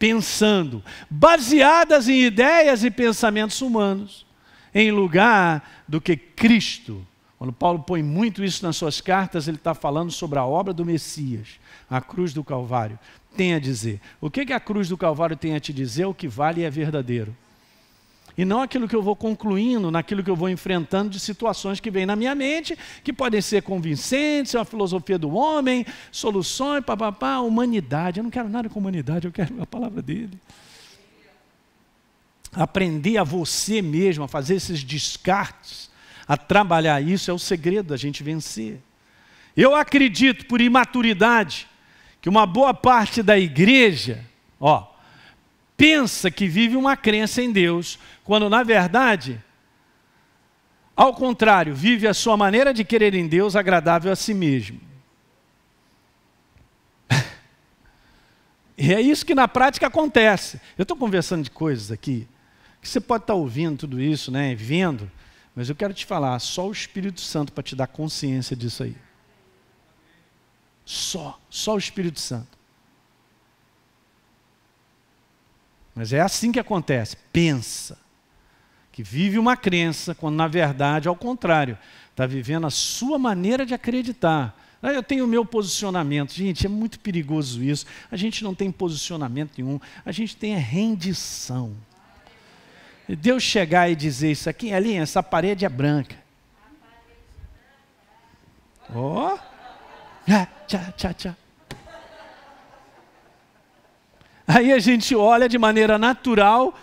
pensando, baseadas em ideias e pensamentos humanos, em lugar do que Cristo quando Paulo põe muito isso nas suas cartas, ele está falando sobre a obra do Messias, a cruz do Calvário. Tem a dizer. O que, que a cruz do Calvário tem a te dizer? O que vale e é verdadeiro. E não aquilo que eu vou concluindo, naquilo que eu vou enfrentando de situações que vêm na minha mente, que podem ser convincentes, é uma filosofia do homem, soluções, papapá, humanidade. Eu não quero nada com humanidade, eu quero a palavra dele. Aprender a você mesmo, a fazer esses descartes a trabalhar isso é o segredo da gente vencer. Eu acredito, por imaturidade, que uma boa parte da igreja, ó, pensa que vive uma crença em Deus, quando na verdade, ao contrário, vive a sua maneira de querer em Deus agradável a si mesmo. e é isso que na prática acontece. Eu estou conversando de coisas aqui que você pode estar tá ouvindo tudo isso, né, vendo, mas eu quero te falar, só o Espírito Santo para te dar consciência disso aí. Só, só o Espírito Santo. Mas é assim que acontece. Pensa que vive uma crença, quando na verdade, ao contrário, está vivendo a sua maneira de acreditar. Ah, eu tenho o meu posicionamento. Gente, é muito perigoso isso. A gente não tem posicionamento nenhum. A gente tem rendição. Deus chegar e dizer isso aqui, Elinha, essa parede é branca. Ó. Oh. É, Tchau, tchá, tchá, tchá. Aí a gente olha de maneira natural.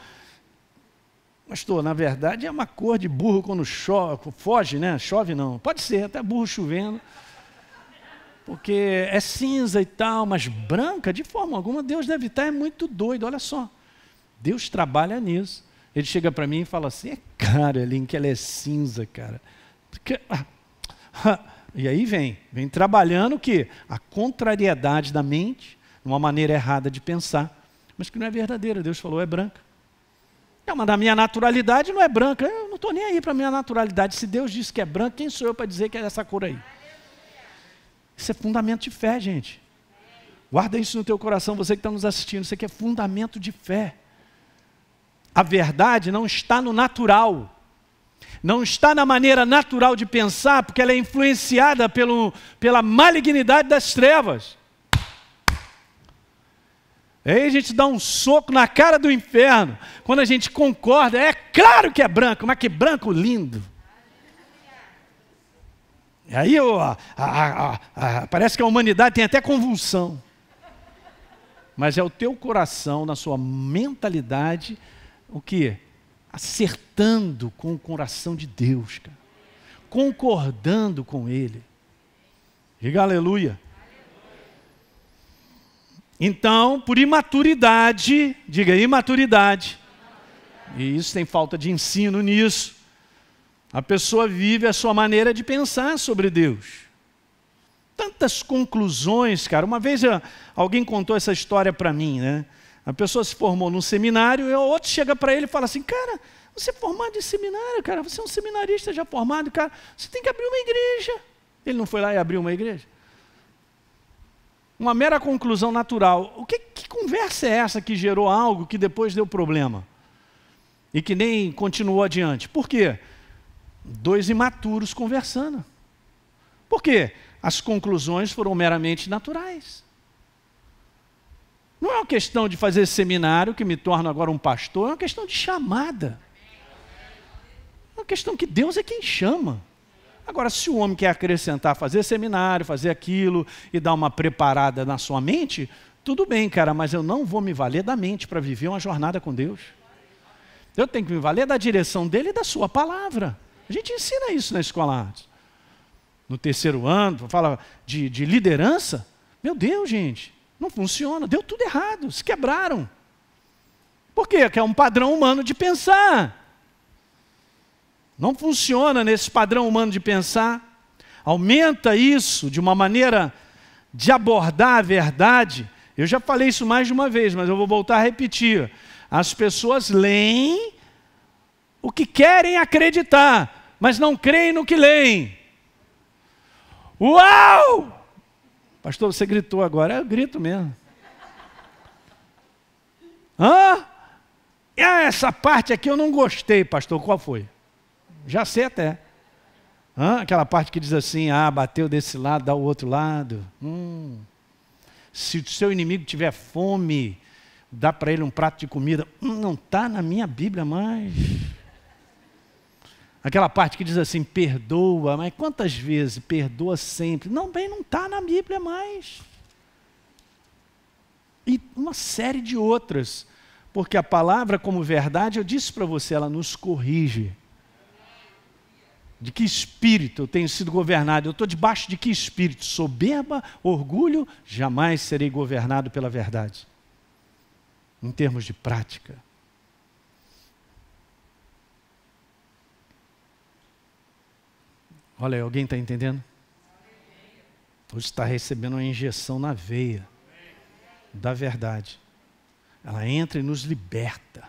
Pastor, na verdade é uma cor de burro quando chove, foge, né? Chove não. Pode ser, até burro chovendo. Porque é cinza e tal, mas branca, de forma alguma, Deus deve estar é muito doido. Olha só. Deus trabalha nisso. Ele chega para mim e fala assim: é cara, que ela é cinza, cara. Ah, ah, e aí vem, vem trabalhando o quê? A contrariedade da mente, uma maneira errada de pensar, mas que não é verdadeira. Deus falou, é branca. É uma da minha naturalidade não é branca. Eu não estou nem aí para a minha naturalidade. Se Deus disse que é branca, quem sou eu para dizer que é dessa cor aí? Isso é fundamento de fé, gente. Guarda isso no teu coração, você que está nos assistindo. Isso aqui é fundamento de fé. A verdade não está no natural, não está na maneira natural de pensar, porque ela é influenciada pelo, pela malignidade das trevas. Aí a gente dá um soco na cara do inferno. Quando a gente concorda, é claro que é branco, mas que branco lindo. E aí ó, a, a, a, parece que a humanidade tem até convulsão. Mas é o teu coração, na sua mentalidade, o que? Acertando com o coração de Deus, cara. concordando com Ele. Diga aleluia. Então, por imaturidade, diga imaturidade, e isso tem falta de ensino nisso, a pessoa vive a sua maneira de pensar sobre Deus. Tantas conclusões, cara. Uma vez ah, alguém contou essa história para mim, né? A pessoa se formou num seminário e o outro chega para ele e fala assim: Cara, você é formado em seminário, cara, você é um seminarista já formado, cara, você tem que abrir uma igreja. Ele não foi lá e abriu uma igreja? Uma mera conclusão natural. O que, que conversa é essa que gerou algo que depois deu problema? E que nem continuou adiante? Por quê? Dois imaturos conversando. Por quê? As conclusões foram meramente naturais. Não é uma questão de fazer seminário que me torna agora um pastor, é uma questão de chamada. É uma questão que Deus é quem chama. Agora, se o homem quer acrescentar, fazer seminário, fazer aquilo e dar uma preparada na sua mente, tudo bem, cara, mas eu não vou me valer da mente para viver uma jornada com Deus. Eu tenho que me valer da direção dele e da sua palavra. A gente ensina isso na escola. No terceiro ano, fala de, de liderança. Meu Deus, gente, não funciona, deu tudo errado, se quebraram. Por quê? Porque é um padrão humano de pensar. Não funciona nesse padrão humano de pensar. Aumenta isso de uma maneira de abordar a verdade. Eu já falei isso mais de uma vez, mas eu vou voltar a repetir. As pessoas leem o que querem acreditar, mas não creem no que leem. Uau! Pastor, você gritou agora. Eu grito mesmo. Hã? e essa parte aqui eu não gostei, pastor. Qual foi? Já sei até. Hã? Aquela parte que diz assim: ah, bateu desse lado, dá o outro lado. Hum. Se o seu inimigo tiver fome, dá para ele um prato de comida. Hum, não está na minha Bíblia mais. Aquela parte que diz assim, perdoa, mas quantas vezes? Perdoa sempre. Não, bem, não está na Bíblia mais. E uma série de outras. Porque a palavra, como verdade, eu disse para você, ela nos corrige. De que espírito eu tenho sido governado? Eu estou debaixo de que espírito? Soberba, orgulho? Jamais serei governado pela verdade. Em termos de prática. Olha, alguém está entendendo? Hoje está recebendo uma injeção na veia da verdade. Ela entra e nos liberta.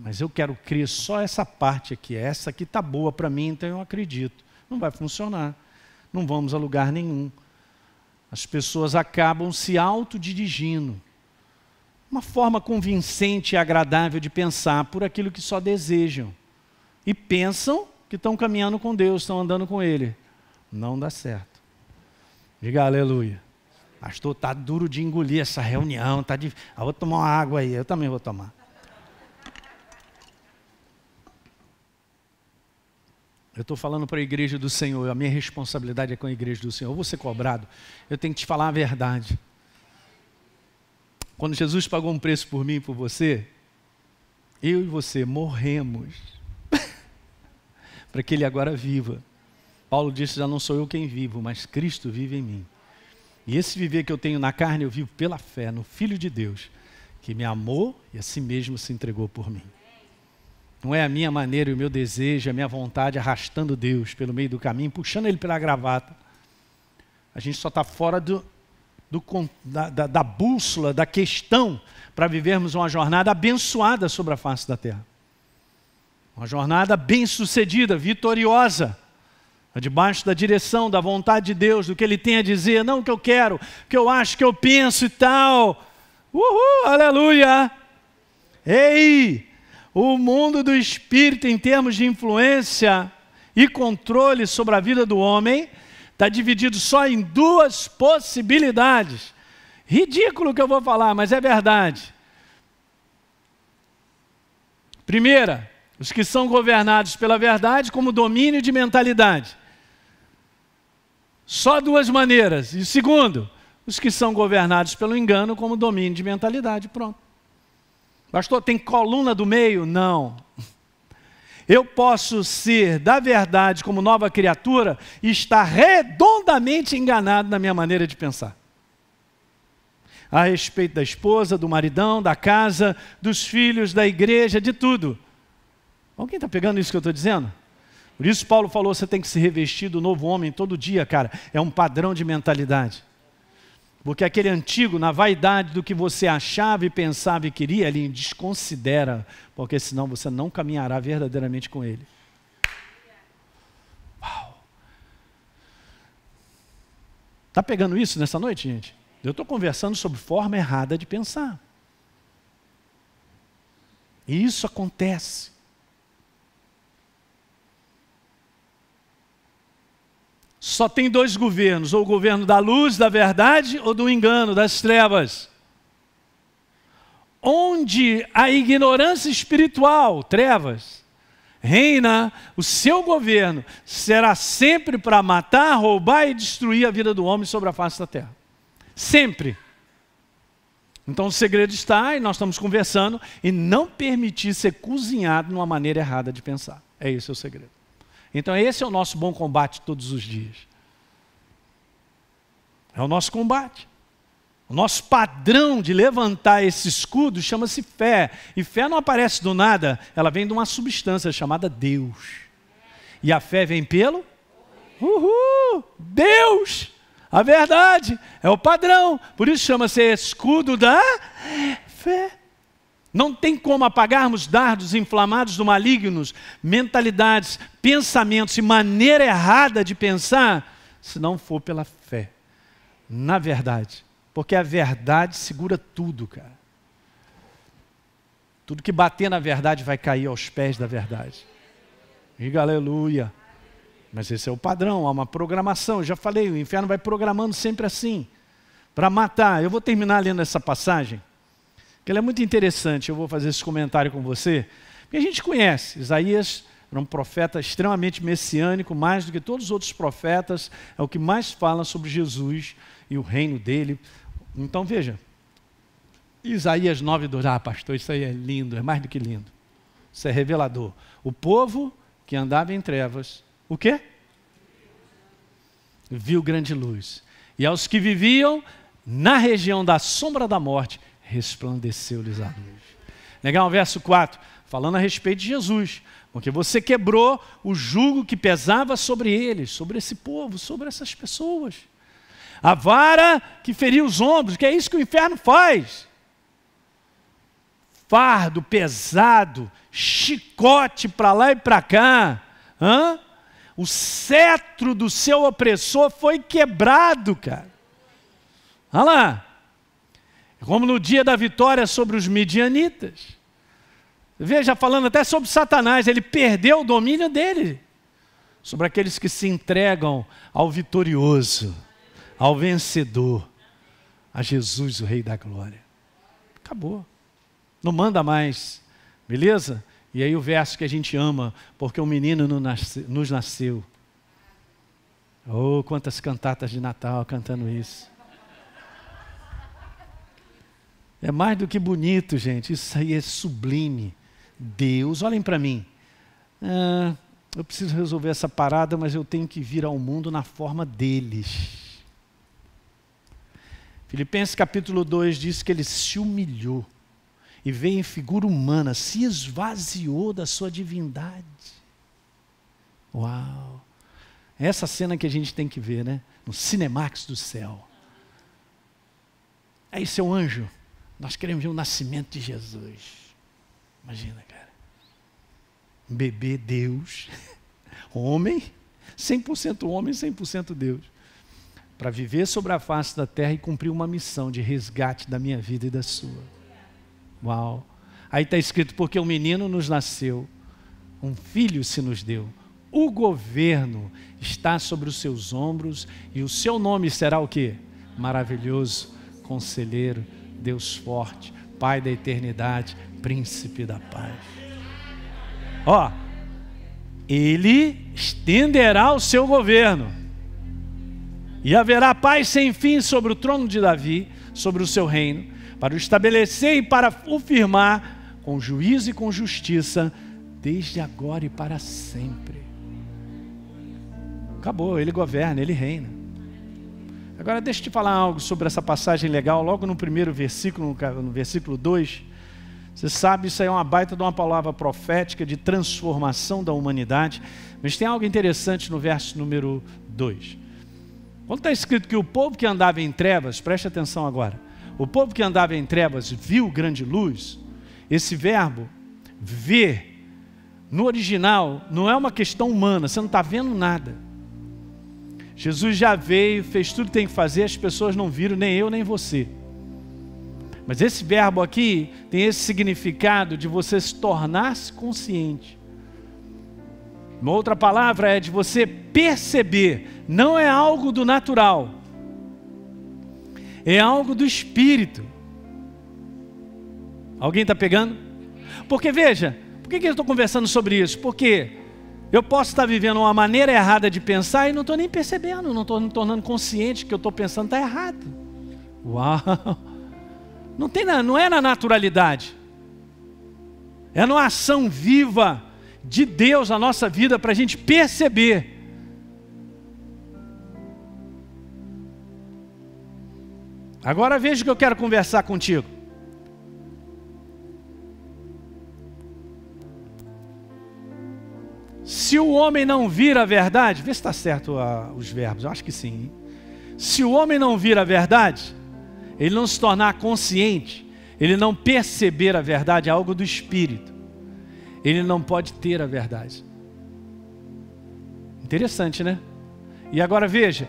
Mas eu quero crer só essa parte aqui. Essa aqui está boa para mim, então eu acredito. Não vai funcionar. Não vamos a lugar nenhum. As pessoas acabam se autodirigindo. Uma forma convincente e agradável de pensar por aquilo que só desejam e pensam que estão caminhando com Deus, estão andando com Ele. Não dá certo. Diga aleluia. Pastor, tá duro de engolir essa reunião, tá de... ah, vou tomar uma água aí, eu também vou tomar. Eu estou falando para a igreja do Senhor, a minha responsabilidade é com a igreja do Senhor. Eu vou ser cobrado, eu tenho que te falar a verdade. Quando Jesus pagou um preço por mim e por você, eu e você morremos para que ele agora viva. Paulo disse: Já não sou eu quem vivo, mas Cristo vive em mim. E esse viver que eu tenho na carne, eu vivo pela fé no Filho de Deus, que me amou e a si mesmo se entregou por mim. Não é a minha maneira, o meu desejo, é a minha vontade arrastando Deus pelo meio do caminho, puxando Ele pela gravata. A gente só está fora do, do, da, da, da bússola, da questão, para vivermos uma jornada abençoada sobre a face da terra. Uma jornada bem-sucedida, vitoriosa, debaixo da direção, da vontade de Deus, do que Ele tem a dizer, não o que eu quero, o que eu acho, o que eu penso e tal. Uhul, aleluia! Ei, o mundo do espírito, em termos de influência e controle sobre a vida do homem, está dividido só em duas possibilidades. Ridículo que eu vou falar, mas é verdade. Primeira, os que são governados pela verdade como domínio de mentalidade. Só duas maneiras. E segundo, os que são governados pelo engano como domínio de mentalidade. Pronto. Pastor, tem coluna do meio? Não. Eu posso ser da verdade como nova criatura e estar redondamente enganado na minha maneira de pensar. A respeito da esposa, do maridão, da casa, dos filhos, da igreja, de tudo. Alguém está pegando isso que eu estou dizendo? Por isso Paulo falou, você tem que se revestir do novo homem todo dia, cara. É um padrão de mentalidade. Porque aquele antigo, na vaidade do que você achava e pensava e queria, ele desconsidera, porque senão você não caminhará verdadeiramente com ele. Uau! Está pegando isso nessa noite, gente? Eu estou conversando sobre forma errada de pensar. E isso acontece. Só tem dois governos, ou o governo da luz, da verdade, ou do engano, das trevas. Onde a ignorância espiritual, trevas, reina, o seu governo será sempre para matar, roubar e destruir a vida do homem sobre a face da terra. Sempre. Então o segredo está, e nós estamos conversando, e não permitir ser cozinhado numa maneira errada de pensar. É esse o segredo. Então, esse é o nosso bom combate todos os dias. É o nosso combate. O nosso padrão de levantar esse escudo chama-se fé. E fé não aparece do nada, ela vem de uma substância chamada Deus. E a fé vem pelo? Uhul! Deus! A verdade é o padrão. Por isso chama-se escudo da fé. Não tem como apagarmos dardos inflamados do malignos, mentalidades, pensamentos e maneira errada de pensar, se não for pela fé. Na verdade. Porque a verdade segura tudo, cara. Tudo que bater na verdade vai cair aos pés da verdade. Diga aleluia. Mas esse é o padrão, há uma programação. Eu já falei, o inferno vai programando sempre assim para matar. Eu vou terminar lendo essa passagem. Ele é muito interessante, eu vou fazer esse comentário com você. a gente conhece, Isaías era um profeta extremamente messiânico, mais do que todos os outros profetas, é o que mais fala sobre Jesus e o reino dele. Então veja, Isaías 9, 2, ah pastor, isso aí é lindo, é mais do que lindo. Isso é revelador. O povo que andava em trevas, o quê? Viu grande luz. E aos que viviam na região da sombra da morte, resplandeceu-lhes a luz. Legal, verso 4, falando a respeito de Jesus, porque você quebrou o jugo que pesava sobre eles, sobre esse povo, sobre essas pessoas. A vara que feriu os ombros, que é isso que o inferno faz. Fardo pesado, chicote para lá e para cá. Hã? O cetro do seu opressor foi quebrado, cara. Olha lá. Como no dia da vitória sobre os midianitas. Veja, falando até sobre Satanás, ele perdeu o domínio dele sobre aqueles que se entregam ao vitorioso, ao vencedor, a Jesus, o Rei da Glória. Acabou. Não manda mais. Beleza? E aí o verso que a gente ama, porque um menino nos nasceu. Oh, quantas cantatas de Natal cantando isso. É mais do que bonito, gente. Isso aí é sublime. Deus, olhem para mim. Ah, eu preciso resolver essa parada, mas eu tenho que vir ao mundo na forma deles. Filipenses capítulo 2 diz que ele se humilhou e veio em figura humana, se esvaziou da sua divindade. Uau! É essa cena que a gente tem que ver, né? No Cinemax do céu. Aí é, seu é anjo nós queremos ver o nascimento de Jesus. Imagina, cara. Um bebê Deus, homem, 100% homem, 100% Deus, para viver sobre a face da terra e cumprir uma missão de resgate da minha vida e da sua. Uau! Aí está escrito: porque um menino nos nasceu, um filho se nos deu, o governo está sobre os seus ombros e o seu nome será o que? Maravilhoso, conselheiro Deus forte, Pai da eternidade, Príncipe da paz. Ó, Ele estenderá o seu governo, e haverá paz sem fim sobre o trono de Davi, sobre o seu reino, para o estabelecer e para o firmar com juízo e com justiça, desde agora e para sempre. Acabou, ele governa, ele reina. Agora deixa eu te falar algo sobre essa passagem legal, logo no primeiro versículo, no versículo 2. Você sabe, isso aí é uma baita de uma palavra profética de transformação da humanidade. Mas tem algo interessante no verso número 2. Quando está escrito que o povo que andava em trevas, preste atenção agora, o povo que andava em trevas viu grande luz, esse verbo ver no original não é uma questão humana, você não está vendo nada. Jesus já veio, fez tudo que tem que fazer, as pessoas não viram, nem eu, nem você. Mas esse verbo aqui tem esse significado de você se tornar -se consciente. Uma outra palavra é de você perceber, não é algo do natural, é algo do espírito. Alguém está pegando? Porque veja, por que, que eu estou conversando sobre isso? Porque eu posso estar vivendo uma maneira errada de pensar e não estou nem percebendo, não estou me tornando consciente que eu estou pensando está errado. Uau! Não, tem na, não é na naturalidade, é numa ação viva de Deus na nossa vida para a gente perceber. Agora veja o que eu quero conversar contigo. Se o homem não vir a verdade, vê se está certo ah, os verbos, eu acho que sim. Hein? Se o homem não vir a verdade, ele não se tornar consciente, ele não perceber a verdade, é algo do espírito. Ele não pode ter a verdade. Interessante, né? E agora veja: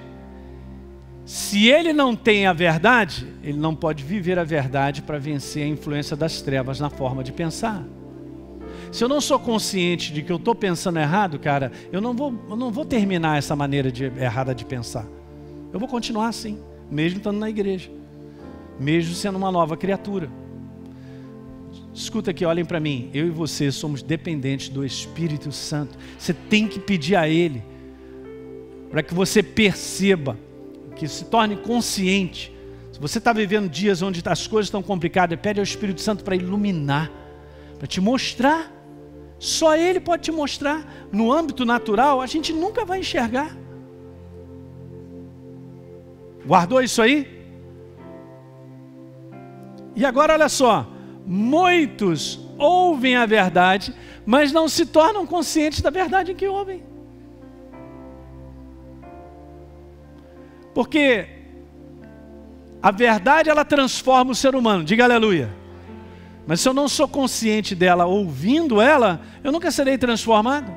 se ele não tem a verdade, ele não pode viver a verdade para vencer a influência das trevas na forma de pensar. Se eu não sou consciente de que eu estou pensando errado, cara, eu não, vou, eu não vou terminar essa maneira de, errada de pensar. Eu vou continuar assim, mesmo estando na igreja, mesmo sendo uma nova criatura. Escuta aqui, olhem para mim. Eu e você somos dependentes do Espírito Santo. Você tem que pedir a Ele para que você perceba, que se torne consciente. Se você está vivendo dias onde as coisas estão complicadas, pede ao Espírito Santo para iluminar, para te mostrar. Só Ele pode te mostrar. No âmbito natural, a gente nunca vai enxergar. Guardou isso aí? E agora olha só: muitos ouvem a verdade, mas não se tornam conscientes da verdade que ouvem. Porque a verdade ela transforma o ser humano. Diga aleluia. Mas se eu não sou consciente dela ouvindo ela, eu nunca serei transformado.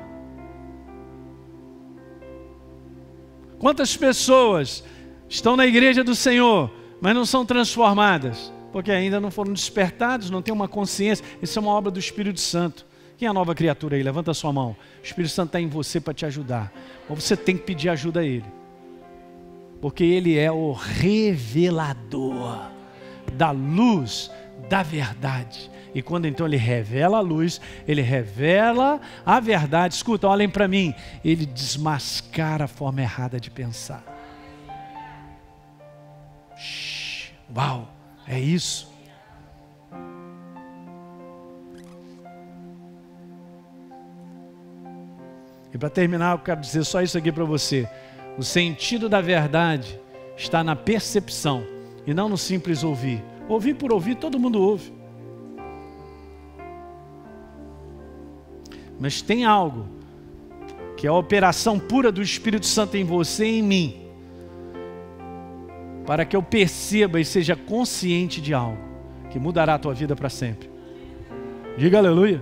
Quantas pessoas estão na igreja do Senhor, mas não são transformadas? Porque ainda não foram despertados, não têm uma consciência. Isso é uma obra do Espírito Santo. Quem é a nova criatura aí? Levanta sua mão. O Espírito Santo está em você para te ajudar. Mas você tem que pedir ajuda a Ele. Porque Ele é o revelador da luz da verdade. E quando então ele revela a luz, ele revela a verdade. Escuta, olhem para mim. Ele desmascara a forma errada de pensar. Shhh, uau, é isso. E para terminar, eu quero dizer só isso aqui para você. O sentido da verdade está na percepção e não no simples ouvir. Ouvir por ouvir, todo mundo ouve. Mas tem algo que é a operação pura do Espírito Santo em você e em mim, para que eu perceba e seja consciente de algo que mudará a tua vida para sempre. Diga aleluia.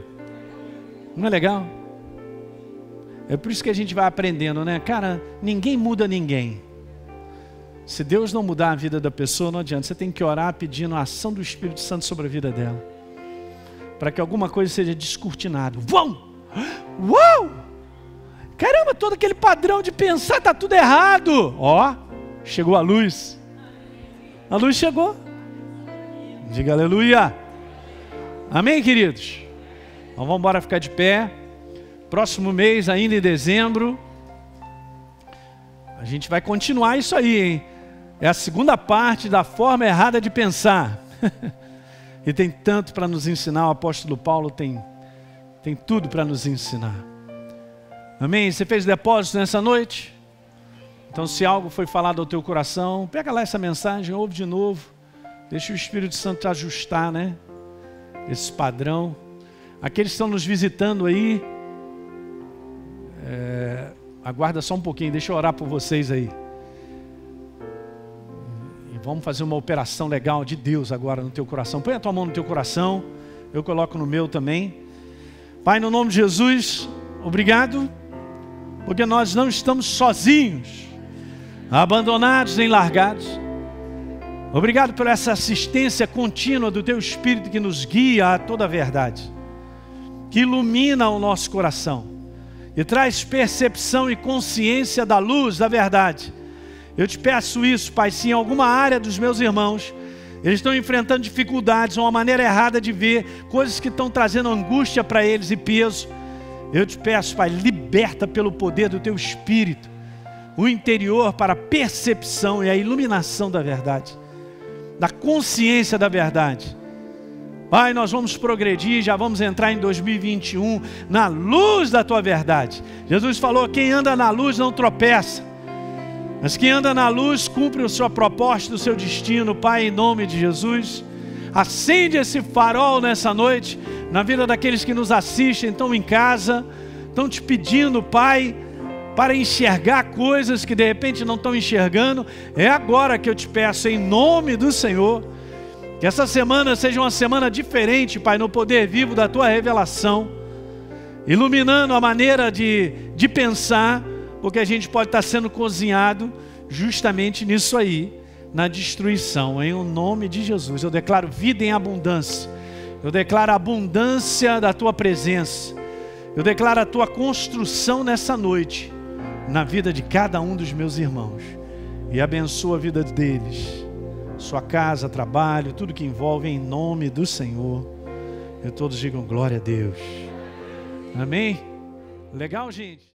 Não é legal? É por isso que a gente vai aprendendo, né? Cara, ninguém muda ninguém. Se Deus não mudar a vida da pessoa, não adianta. Você tem que orar pedindo a ação do Espírito Santo sobre a vida dela. Para que alguma coisa seja descortinada. Vão? Uau! Caramba, todo aquele padrão de pensar está tudo errado. Ó, chegou a luz. A luz chegou. Diga aleluia. Amém, queridos? Então vamos embora ficar de pé. Próximo mês, ainda em dezembro, a gente vai continuar isso aí, hein? É a segunda parte da forma errada de pensar. e tem tanto para nos ensinar, o apóstolo Paulo tem, tem tudo para nos ensinar. Amém? Você fez depósito nessa noite? Então, se algo foi falado ao teu coração, pega lá essa mensagem, ouve de novo. Deixa o Espírito Santo ajustar, né? Esse padrão. Aqueles que estão nos visitando aí, é, aguarda só um pouquinho, deixa eu orar por vocês aí. Vamos fazer uma operação legal de Deus agora no teu coração. Põe a tua mão no teu coração, eu coloco no meu também. Pai, no nome de Jesus, obrigado, porque nós não estamos sozinhos, abandonados nem largados. Obrigado por essa assistência contínua do teu Espírito que nos guia a toda a verdade, que ilumina o nosso coração e traz percepção e consciência da luz da verdade eu te peço isso, Pai, se em alguma área dos meus irmãos eles estão enfrentando dificuldades, uma maneira errada de ver, coisas que estão trazendo angústia para eles e peso. Eu te peço, Pai, liberta pelo poder do teu espírito o interior para a percepção e a iluminação da verdade, da consciência da verdade. Pai, nós vamos progredir, já vamos entrar em 2021 na luz da tua verdade. Jesus falou: quem anda na luz não tropeça. Mas quem anda na luz cumpre a sua proposta, o seu destino, Pai, em nome de Jesus. Acende esse farol nessa noite, na vida daqueles que nos assistem, estão em casa, estão te pedindo, Pai, para enxergar coisas que de repente não estão enxergando. É agora que eu te peço, em nome do Senhor, que essa semana seja uma semana diferente, Pai, no poder vivo da tua revelação, iluminando a maneira de, de pensar porque a gente pode estar sendo cozinhado justamente nisso aí, na destruição. Em o nome de Jesus, eu declaro vida em abundância. Eu declaro a abundância da tua presença. Eu declaro a tua construção nessa noite na vida de cada um dos meus irmãos e abençoa a vida deles, sua casa, trabalho, tudo que envolve em nome do Senhor. E todos digam glória a Deus. Amém? Legal, gente?